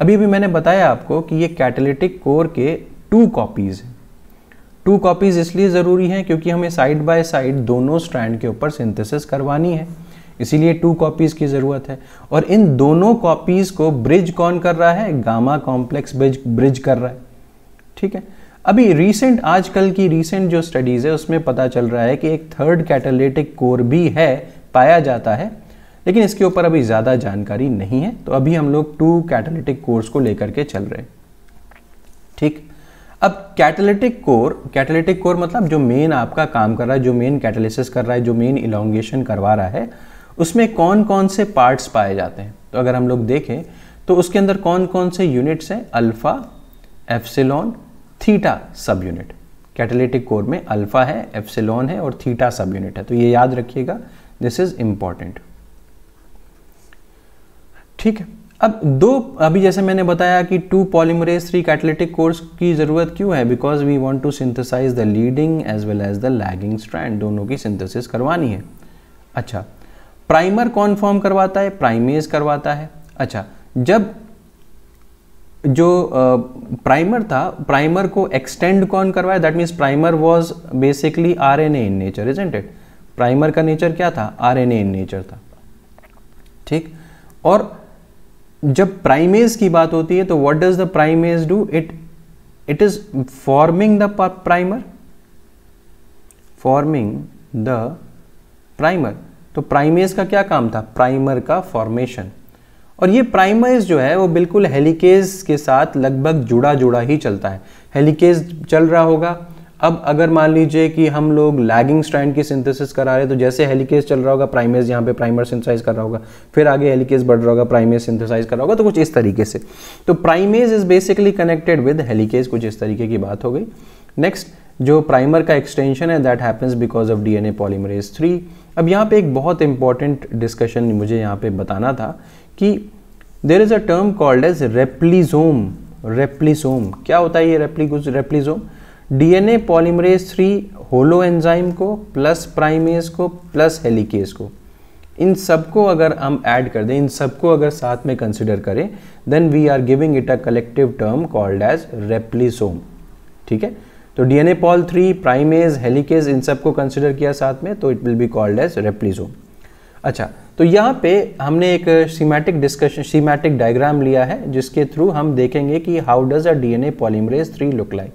अभी भी मैंने बताया आपको कि ये कैटेलिटिक कोर के टू कॉपीज़ हैं टू कॉपीज़ इसलिए ज़रूरी हैं क्योंकि हमें साइड बाय साइड दोनों स्ट्रैंड के ऊपर सिंथेसिस करवानी है इसीलिए टू कॉपीज़ की ज़रूरत है और इन दोनों कॉपीज़ को ब्रिज कौन कर रहा है गामा कॉम्प्लेक्स ब्रिज ब्रिज कर रहा है ठीक है अभी रीसेंट आजकल की रीसेंट जो स्टडीज़ है उसमें पता चल रहा है कि एक थर्ड कैटालिटिक कोर भी है पाया जाता है लेकिन इसके ऊपर अभी ज़्यादा जानकारी नहीं है तो अभी हम लोग टू कैटालिटिक कोर्स को लेकर के चल रहे हैं ठीक अब कैटालिटिक कोर कैटालिटिक कोर मतलब जो मेन आपका काम कर रहा है जो मेन कैटालिसिस कर रहा है जो मेन इलांगेशन करवा रहा है उसमें कौन कौन से पार्ट्स पाए जाते हैं तो अगर हम लोग देखें तो उसके अंदर कौन कौन से यूनिट्स हैं alpha epsilon theta subunit catalytic core में अल्फ़ा है एफसेलोन है और थीटा सब यूनिट है तो ये याद रखिएगा दिस इज़ इंपॉर्टेंट ठीक है अब दो अभी जैसे मैंने बताया कि two polymerase three catalytic cores की ज़रूरत क्यों है because we want to synthesize the leading as well as the lagging strand दोनों की सिंथेसिस करवानी है अच्छा प्राइमर कौन फॉर्म करवाता है प्राइमेज करवाता है अच्छा जब जो प्राइमर था प्राइमर को एक्सटेंड कौन करवाया that means primer was basically R N A in nature is it primer का नेचर क्या था R N A in nature था ठीक और जब प्राइमेज की बात होती है तो what does the primase do it it is forming the primer forming the primer तो प्राइमेज का क्या काम था प्राइमर का फॉर्मेशन और ये प्राइमेज जो है वो बिल्कुल हेलिकेज के साथ लगभग जुड़ा जुड़ा ही चलता है हेलिकेज चल रहा होगा अब अगर मान लीजिए कि हम लोग लैगिंग स्ट्रैंड की सिंथेसिस करा रहे हैं तो जैसे हेलिकेज चल रहा होगा प्राइमेज यहाँ पे प्राइमर सिंथेसाइज कर रहा होगा फिर आगे हेलिकेज बढ़ रहा होगा प्राइमेज सिंथेसाइज कर रहा होगा तो कुछ इस तरीके से तो primase is basically connected with helicase कुछ इस तरीके की बात हो गई नेक्स्ट जो प्राइमर का एक्सटेंशन है that happens because of D N A polymerase three अब यहाँ पे एक बहुत इंपॉर्टेंट डिस्कशन मुझे यहाँ पे बताना था कि there is a term called as replisome replisome क्या होता है ये replisome replisome D N A polymerase three holoenzyme को प्लस प्राइमेज को प्लस हेलीकेज को इन सबको अगर हम ऐड कर दें इन सबको अगर साथ में कंसिडर करें then we are giving it a collective term called as replisome ठीक है तो DNA pol three primase helicase इन सब को कंसिडर किया साथ में तो it will be called as replisome अच्छा तो यहाँ पे हमने एक सीमेटिक डिस्कशन सीमेटिक डायग्राम लिया है जिसके थ्रू हम देखेंगे कि how does a DNA polymerase three look like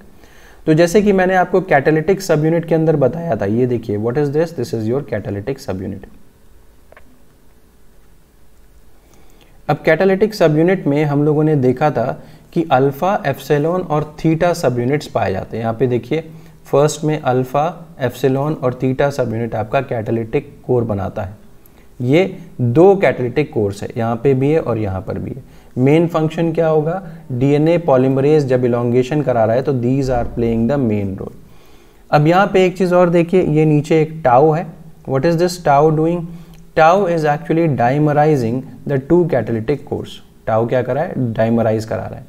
तो जैसे कि मैंने आपको कैटालिटिक सब यूनिट के अंदर बताया था ये देखिए what is this this is your catalytic subunit अब कैटालिटिक सब यूनिट में हम लोगों ने देखा था कि अल्फ़ा एफसेलोन और थीटा सब यूनिट्स पाए जाते हैं यहाँ पे देखिए फर्स्ट में अल्फ़ा एफसेलोन और थीटा सब यूनिट आपका कैटलिटिक कोर बनाता है ये दो कैटलिटिक कोर्स है यहाँ पे भी है और यहाँ पर भी है मेन फंक्शन क्या होगा डीएनए पॉलीमरेज जब इलोंगेशन करा रहा है तो these are playing the main role अब यहाँ पे एक चीज़ और देखिए ये नीचे एक टाओ है what is this tau doing tau is actually dimerizing the two catalytic cores tau क्या करा है डाइमराइज करा रहा है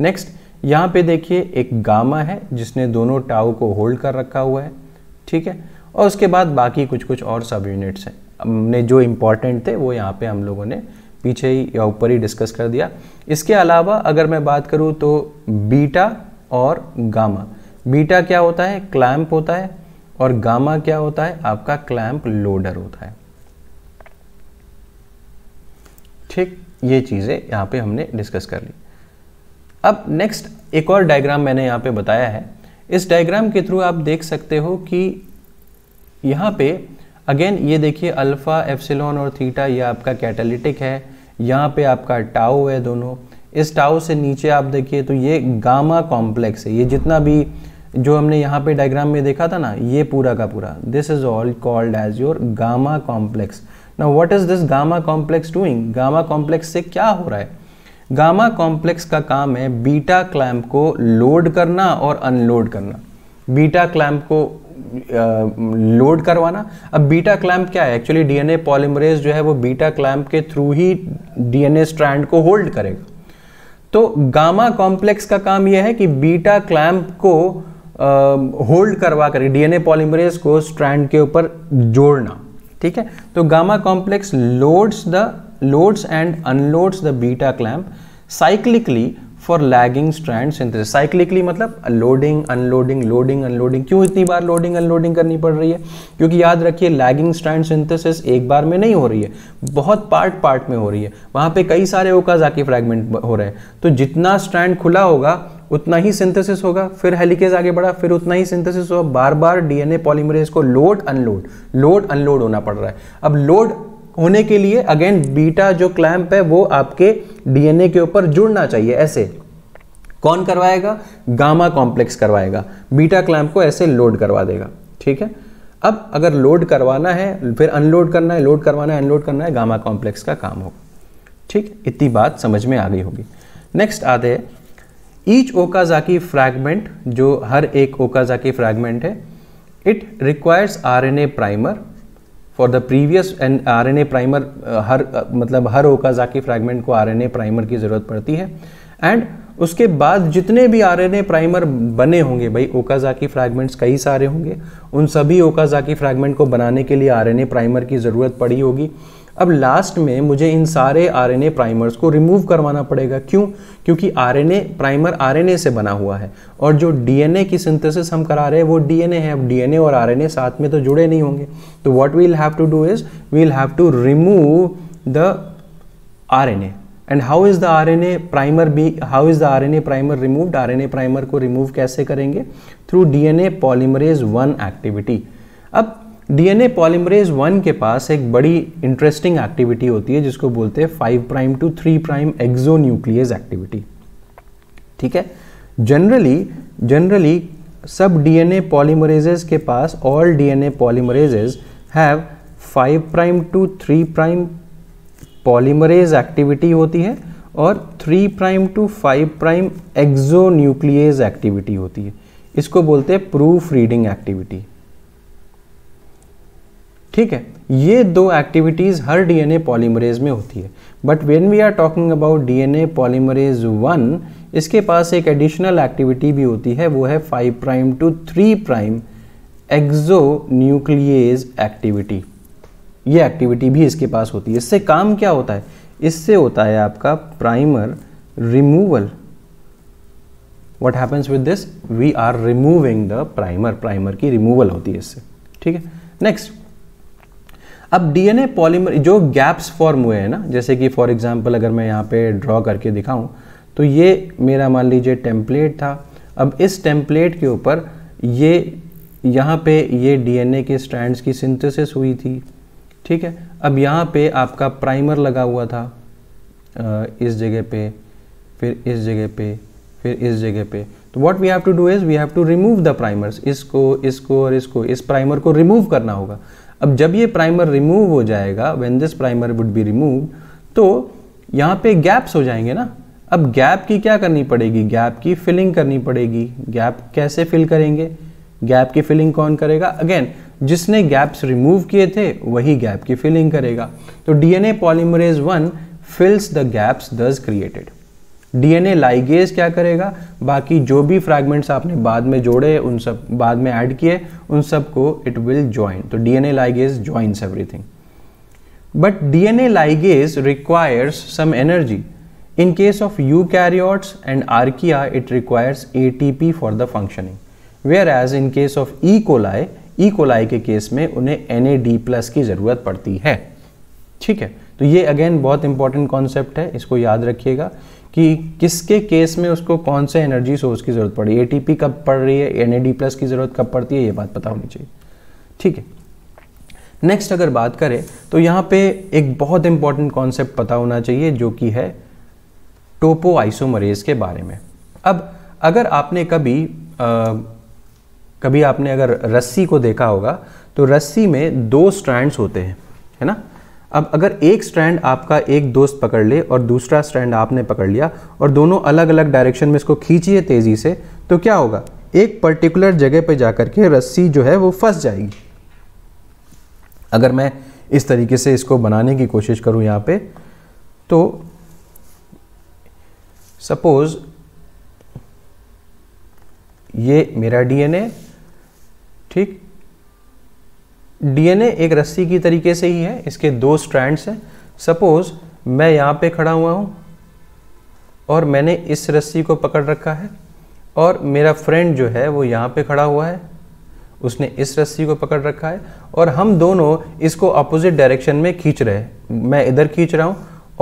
नेक्स्ट यहाँ पे देखिए एक गामा है जिसने दोनों टाओ को होल्ड कर रखा हुआ है ठीक है और उसके बाद बाकी कुछ कुछ और सब यूनिट्स हैं हमने जो इम्पॉर्टेंट थे वो यहाँ पे हम लोगों ने पीछे ही या ऊपर ही डिस्कस कर दिया इसके अलावा अगर मैं बात करूँ तो बीटा और गामा बीटा क्या होता है क्लैम्प होता है और गामा क्या होता है आपका क्लैम्प लोडर होता है ठीक ये चीज़ें यहाँ पे हमने डिस्कस कर ली अब नेक्स्ट एक और डायग्राम मैंने यहाँ पे बताया है इस डायग्राम के थ्रू आप देख सकते हो कि यहाँ पे अगेन ये देखिए अल्फ़ा एफसिलोन और थीटा ये आपका कैटालिटिक है यहाँ पे आपका टाओ है दोनों इस टाओ से नीचे आप देखिए तो ये गामा कॉम्प्लेक्स है ये जितना भी जो हमने यहाँ पे डायग्राम में देखा था ना ये पूरा का पूरा this is all called as your gamma complex ना what is this gamma complex doing gamma complex से क्या हो रहा है गामा कॉम्प्लेक्स का काम है बीटा क्लैम्प को लोड करना और अनलोड करना बीटा क्लैम्प को लोड करवाना अब बीटा क्लैम्प क्या है एक्चुअली डीएनए पॉलीमरेज जो है वो बीटा क्लैम्प के थ्रू ही डीएनए स्ट्रैंड को होल्ड करेगा तो गामा कॉम्प्लेक्स का काम यह है कि बीटा क्लैम्प को होल्ड करवा कर डीएनए पॉलीमरेज को स्ट्रैंड के ऊपर जोड़ना ठीक है तो gamma complex loads the loads and unloads the beta clamp cyclically for lagging strand synthesis cyclically मतलब लोडिंग अनलोडिंग लोडिंग अनलोडिंग क्यों इतनी बार लोडिंग अनलोडिंग करनी पड़ रही है क्योंकि याद रखिए लैगिंग स्ट्रैंड सिंथेसिस एक बार में नहीं हो रही है बहुत पार्ट पार्ट में हो रही है वहाँ पे कई सारे ओकाजाकी फ्रैगमेंट हो रहे हैं तो जितना स्ट्रैंड खुला होगा उतना ही सिंथेसिस होगा फिर हेलिकेज आगे बढ़ा फिर उतना ही सिंथेसिस होगा बार बार डीएनए पॉलीमरेज को लोड अनलोड लोड अनलोड होना पड़ रहा है अब लोड होने के लिए अगेन बीटा जो क्लैम्प है वो आपके डीएनए के ऊपर जुड़ना चाहिए ऐसे कौन करवाएगा गामा कॉम्प्लेक्स करवाएगा बीटा क्लैम्प को ऐसे लोड करवा देगा ठीक है अब अगर लोड करवाना है फिर अनलोड करना है लोड करवाना है अनलोड करना है गामा कॉम्प्लेक्स का काम होगा ठीक इतनी बात समझ में आ गई होगी नेक्स्ट आते हैं ईच ओकाजाकी फ्रैगमेंट जो हर एक ओकाजाकी फ्रैगमेंट है it requires RNA primer for the previous end a primer हर uh, मतलब हर ओकाजाकी फ्रैगमेंट को आर एन ए प्राइमर की ज़रूरत पड़ती है एंड उसके बाद जितने भी आर एन ए प्राइमर बने होंगे भाई ओकाजाकी फ्रैगमेंट्स कई सारे होंगे उन सभी ओकाजाकी फ्रैगमेंट को बनाने के लिए आर एन ए प्राइमर की ज़रूरत पड़ी होगी अब लास्ट में मुझे इन सारे आरएनए प्राइमर्स को रिमूव करवाना पड़ेगा क्यों क्योंकि आरएनए प्राइमर आरएनए से बना हुआ है और जो डीएनए की सिंथेसिस हम करा रहे हैं वो डीएनए है अब डीएनए और आरएनए साथ में तो जुड़े नहीं होंगे तो what we'll have to do is we'll have to remove the RNA and how is the R N A primer be how is the R N A primer removed R N A primer को remove कैसे करेंगे through D N A polymerase one activity अब DNA polymerase one के पास एक बड़ी interesting activity होती है जिसको बोलते हैं five prime to three prime exonuclease activity ठीक है जनरली जनरली सब डीएनए पॉलीमरेजेस के पास all DNA polymerases have five prime to three prime polymerase activity होती है और three prime to five prime exonuclease activity होती है इसको बोलते हैं प्रूफ रीडिंग एक्टिविटी ठीक है ये दो एक्टिविटीज़ हर डीएनए पॉलीमरेज में होती है but when we are talking about DNA polymerase one इसके पास एक एडिशनल एक्टिविटी भी होती है वो है five prime to three prime exonuclease activity ये एक्टिविटी भी इसके पास होती है इससे काम क्या होता है इससे होता है आपका primer removal what happens with this we are removing the primer primer की रिमूवल होती है इससे ठीक है नेक्स्ट अब डीएनए पॉलीमर जो गैप्स फॉर्म हुए हैं ना जैसे कि फॉर एग्जांपल अगर मैं यहाँ पे ड्रॉ करके दिखाऊं तो ये मेरा मान लीजिए टेम्पलेट था अब इस टेम्पलेट के ऊपर ये यहाँ पे ये डीएनए के स्ट्रैंड्स की सिंथेसिस हुई थी ठीक है अब यहाँ पे आपका प्राइमर लगा हुआ था इस जगह पे फिर इस जगह पे फिर इस जगह पे तो what we have to do is we have to remove the primers इसको इसको और इसको इस प्राइमर को रिमूव करना होगा अब जब ये प्राइमर रिमूव हो जाएगा when this primer would be remove तो यहाँ पे गैप्स हो जाएंगे ना अब गैप की क्या करनी पड़ेगी गैप की फिलिंग करनी पड़ेगी गैप कैसे फिल करेंगे गैप की फिलिंग कौन करेगा अगेन जिसने गैप्स रिमूव किए थे वही गैप की फिलिंग करेगा तो DNA polymerase one fills the gaps thus created DNA ligase क्या करेगा बाकी जो भी फ्रैगमेंट्स आपने बाद में जोड़े उन सब बाद में ऐड किए उन सब को इट विल ज्वाइन तो DNA ligase joins everything but DNA ligase requires some energy in case of eukaryotes and archaea it requires A for the functioning whereas in case of E coli E coli के केस में उन्हें N plus की ज़रूरत पड़ती है ठीक है तो ये अगेन बहुत इंपॉर्टेंट कॉन्सेप्ट है इसको याद रखिएगा कि किसके केस में उसको कौन से एनर्जी सोर्स की ज़रूरत पड़ी ए कब पड़ रही है एन प्लस की ज़रूरत कब पड़ती है ये बात पता होनी चाहिए ठीक है नेक्स्ट अगर बात करें तो यहाँ पे एक बहुत इंपॉर्टेंट कॉन्सेप्ट पता होना चाहिए जो कि है टोपो आइसोमरेज के बारे में अब अगर आपने कभी आ, कभी आपने अगर रस्सी को देखा होगा तो रस्सी में दो स्ट्रैंड्स होते हैं है ना अब अगर एक स्ट्रैंड आपका एक दोस्त पकड़ ले और दूसरा स्ट्रैंड आपने पकड़ लिया और दोनों अलग अलग डायरेक्शन में इसको खींचिए तेज़ी से तो क्या होगा एक पर्टिकुलर जगह पर जाकर के रस्सी जो है वो फंस जाएगी अगर मैं इस तरीके से इसको बनाने की कोशिश करूँ यहाँ पे तो सपोज़ ये मेरा डीएनए ठीक डीएनए एक रस्सी की तरीके से ही है इसके दो स्ट्रैंड्स हैं सपोज मैं यहाँ पे खड़ा हुआ हूँ और मैंने इस रस्सी को पकड़ रखा है और मेरा फ्रेंड जो है वो यहाँ पे खड़ा हुआ है उसने इस रस्सी को पकड़ रखा है और हम दोनों इसको अपोजिट डायरेक्शन में खींच रहे हैं मैं इधर खींच रहा हूँ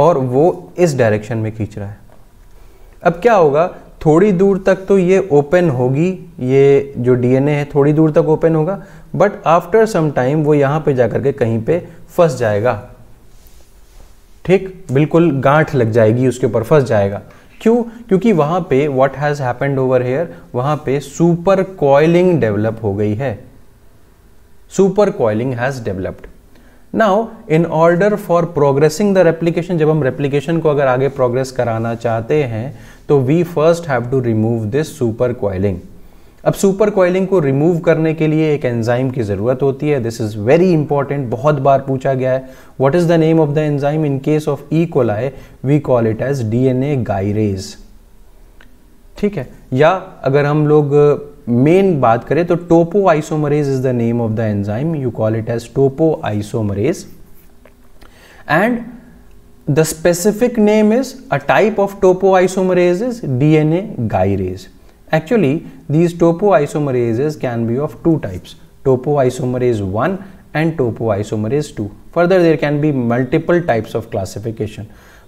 और वो इस डायरेक्शन में खींच रहा है अब क्या होगा थोड़ी दूर तक तो ये ओपन होगी ये जो डीएनए है थोड़ी दूर तक ओपन होगा बट आफ्टर सम टाइम वो यहां पे जाकर के कहीं पे फंस जाएगा ठीक बिल्कुल गांठ लग जाएगी उसके ऊपर फंस जाएगा क्यों क्योंकि वहां पे what has happened over here वहां पे सुपर कॉइलिंग डेवलप हो गई है supercoiling has developed now in order for progressing the replication जब हम रेप्लीकेशन को अगर आगे प्रोग्रेस कराना चाहते हैं तो we first have to remove this supercoiling अब सुपर क्वाइलिंग को रिमूव करने के लिए एक एंजाइम की ज़रूरत होती है दिस इज़ वेरी इंपॉर्टेंट बहुत बार पूछा गया है what is the name of the enzyme in case of E coli we call it as D A gyrase ठीक है या अगर हम लोग मेन uh, बात करें तो topoisomerase is the name of the enzyme you call it as topoisomerase and the specific name is a type of topoisomerase is D N A gyrase actually these topoisomerase can be of two types topoisomerase one and topoisomerase two further there can be multiple types of classification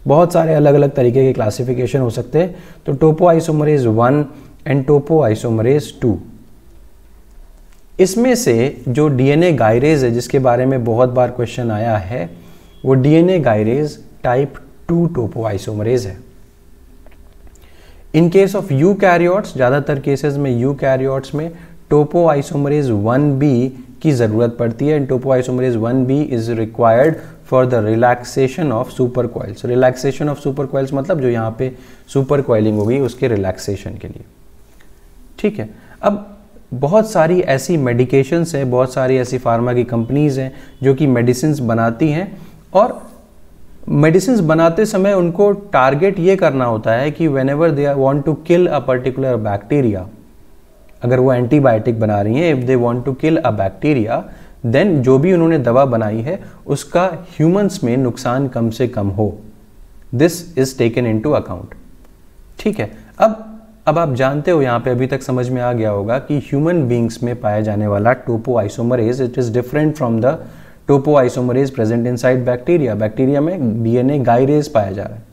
बहुत सारे अलग अलग तरीके के classification हो सकते हैं तो topoisomerase one and topoisomerase two इसमें से जो डी एन ए गाइरेज है जिसके बारे में बहुत बार क्वेश्चन आया है वो D N A gyrase type two topoisomerase है in case of eukaryotes ज़्यादातर केसेस में यू कैरियोट्स में टोपो आइसोमरेज वन बी की ज़रूरत पड़ती है and topoisomerase one B is required for the relaxation of supercoils relaxation of supercoils मतलब जो यहाँ पे सुपर क्वाइलिंग होगी उसके रिलैक्सेशन के लिए ठीक है अब बहुत सारी ऐसी मेडिकेशंस हैं बहुत सारी ऐसी फार्मा की कंपनीज़ हैं जो कि मेडिसिन बनाती हैं और मेडिसिन बनाते समय उनको टारगेट ये करना होता है कि whenever they want to kill a particular bacteria अगर वो एंटीबायोटिक बना रही हैं if they want to kill a bacteria then जो भी उन्होंने दवा बनाई है उसका ह्यूमंस में नुकसान कम से कम हो this is taken into account ठीक है अब अब आप जानते हो यहाँ पे अभी तक समझ में आ गया होगा कि ह्यूमन बींग्स में पाया जाने वाला topoisomerase it is different from the topoisomerase present inside bacteria bacteria में डीएनए गाइरेज पाया जा रहा है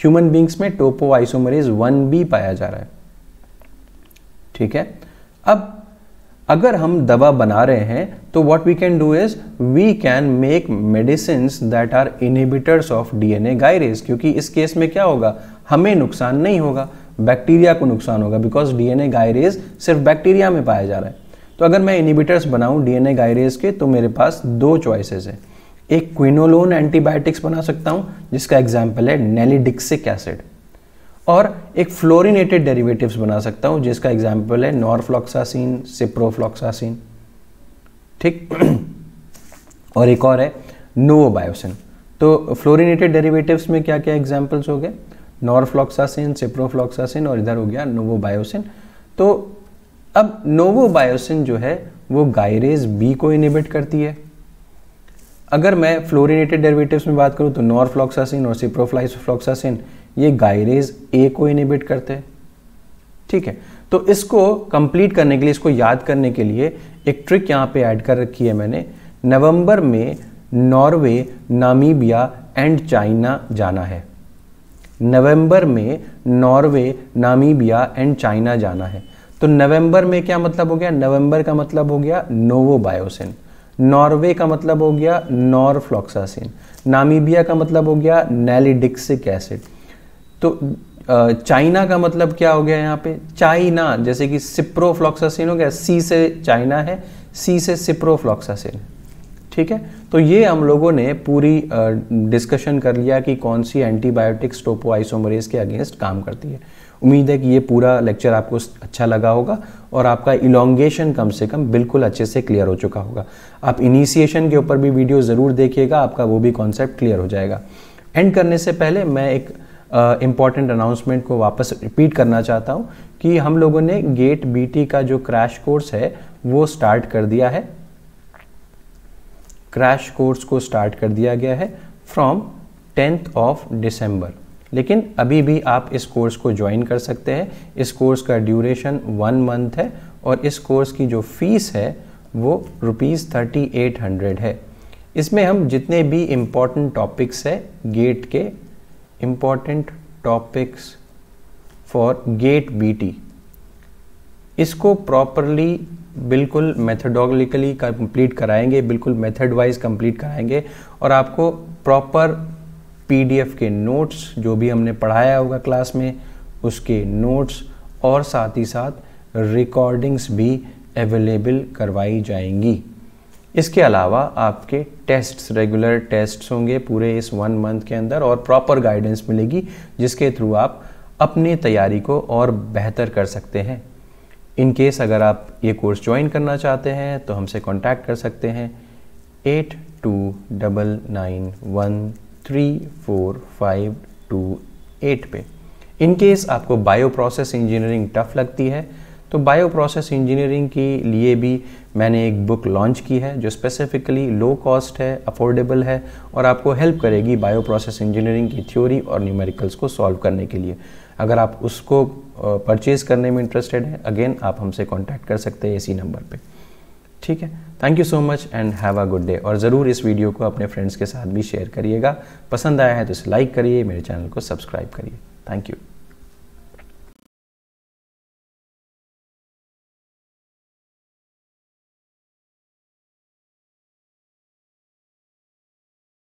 ह्यूमन बींग्स में टोपो आइसोमरेज वन बी पाया जा रहा है ठीक है अब अगर हम दवा बना रहे हैं तो what we can do is we can make medicine that are inhibitors of DNA gyrase क्योंकि इस केस में क्या होगा हमें नुकसान नहीं होगा बैक्टीरिया को नुकसान होगा बिकॉज डीएनए गायरेज सिर्फ बैक्टीरिया में पाया जा रहा है तो अगर मैं इनिबिटर्स बनाऊँ डीएनए गायरेज के तो मेरे पास दो चॉइसेस है एक क्विनोलोन एंटीबायोटिक्स बना सकता हूँ जिसका एग्जाम्पल है नेलीडिक्सिक एसिड और एक फ्लोरिनेटेड डेरिवेटिव्स बना सकता हूं जिसका एग्जाम्पल है नॉरफ्लॉक्सासिन सिप्रोफ्लॉक्सासिन ठीक और एक और है नोवोबायोसिन तो फ्लोरिनेटेड डेरिवेटिव्स में क्या क्या एग्जाम्पल्स हो गए नॉरफ्लॉक्सासिन सिप्रोफ्लॉक्सासिन और इधर हो गया नोवोबायोसिन तो अब नोवोबायोसिन जो है वो गायरेज बी को इनिबिट करती है अगर मैं फ्लोरिनेटेड डेरिवेटिव्स में बात करूँ तो नॉरफ्लॉक्सासिन और सिप्रोफ्लाइसफ्लॉक्सासिन ये गायरेज ए को इनिबिट करते हैं ठीक है तो इसको कंप्लीट करने के लिए इसको याद करने के लिए एक ट्रिक यहां पे ऐड कर रखी है मैंने नवंबर में नॉर्वे नामीबिया एंड चाइना जाना है नवंबर में नॉर्वे नामीबिया एंड चाइना जाना है तो नवंबर में क्या मतलब हो गया नवंबर का मतलब हो गया नोवो बायोसिन नॉर्वे का मतलब हो गया नॉरफ्लॉक्सासिन नामीबिया का मतलब हो गया नैलिडिक्सिक एसिड तो चाइना का मतलब क्या हो गया यहाँ पे चाइना जैसे कि सिप्रोफ्लॉक्सासिन हो गया सी से चाइना है सी से सिप्रोफ्लॉक्सासिन ठीक है तो ये हम लोगों ने पूरी डिस्कशन कर लिया कि कौन सी टोपो स्टोपोआइसोमरेज के अगेंस्ट काम करती है उम्मीद है कि ये पूरा लेक्चर आपको अच्छा लगा होगा और आपका इलोंगेशन कम से कम बिल्कुल अच्छे से क्लियर हो चुका होगा आप इनिशिएशन के ऊपर भी वीडियो ज़रूर देखिएगा आपका वो भी कॉन्सेप्ट क्लियर हो जाएगा एंड करने से पहले मैं एक इम्पॉर्टेंट uh, अनाउंसमेंट को वापस रिपीट करना चाहता हूँ कि हम लोगों ने गेट बीटी का जो क्रैश कोर्स है वो स्टार्ट कर दिया है क्रैश कोर्स को स्टार्ट कर दिया गया है फ्रॉम टेंथ ऑफ डिसम्बर लेकिन अभी भी आप इस कोर्स को ज्वाइन कर सकते हैं इस कोर्स का ड्यूरेशन वन मंथ है और इस कोर्स की जो फीस है वो रुपीज़ थर्टी एट हंड्रेड है इसमें हम जितने भी इम्पॉर्टेंट टॉपिक्स है गेट के important topics for GATE B इसको प्रॉपरली बिल्कुल मेथडोलॉजिकली कंप्लीट कराएंगे बिल्कुल मेथड वाइज कंप्लीट कराएंगे और आपको प्रॉपर पीडीएफ के नोट्स जो भी हमने पढ़ाया होगा क्लास में उसके नोट्स और साथ ही साथ रिकॉर्डिंग्स भी अवेलेबल करवाई जाएंगी इसके अलावा आपके टेस्ट्स रेगुलर टेस्ट्स होंगे पूरे इस वन मंथ के अंदर और प्रॉपर गाइडेंस मिलेगी जिसके थ्रू आप अपनी तैयारी को और बेहतर कर सकते हैं इन केस अगर आप ये कोर्स ज्वाइन करना चाहते हैं तो हमसे कांटेक्ट कर सकते हैं eight two double nine one three four five two eight पे इन केस आपको बायो प्रोसेस इंजीनियरिंग टफ लगती है तो बायो प्रोसेस इंजीनियरिंग के लिए भी मैंने एक बुक लॉन्च की है जो स्पेसिफिकली लो कॉस्ट है अफोर्डेबल है और आपको हेल्प करेगी बायो प्रोसेस इंजीनियरिंग की थ्योरी और न्यूमेरिकल्स को सॉल्व करने के लिए अगर आप उसको परचेज़ करने में इंटरेस्टेड हैं अगेन आप हमसे कॉन्टैक्ट कर सकते हैं इसी नंबर पर ठीक है thank you so much and have a good day और ज़रूर इस वीडियो को अपने फ्रेंड्स के साथ भी शेयर करिएगा पसंद आया है तो इसे लाइक करिए मेरे चैनल को सब्सक्राइब करिए थैंक यू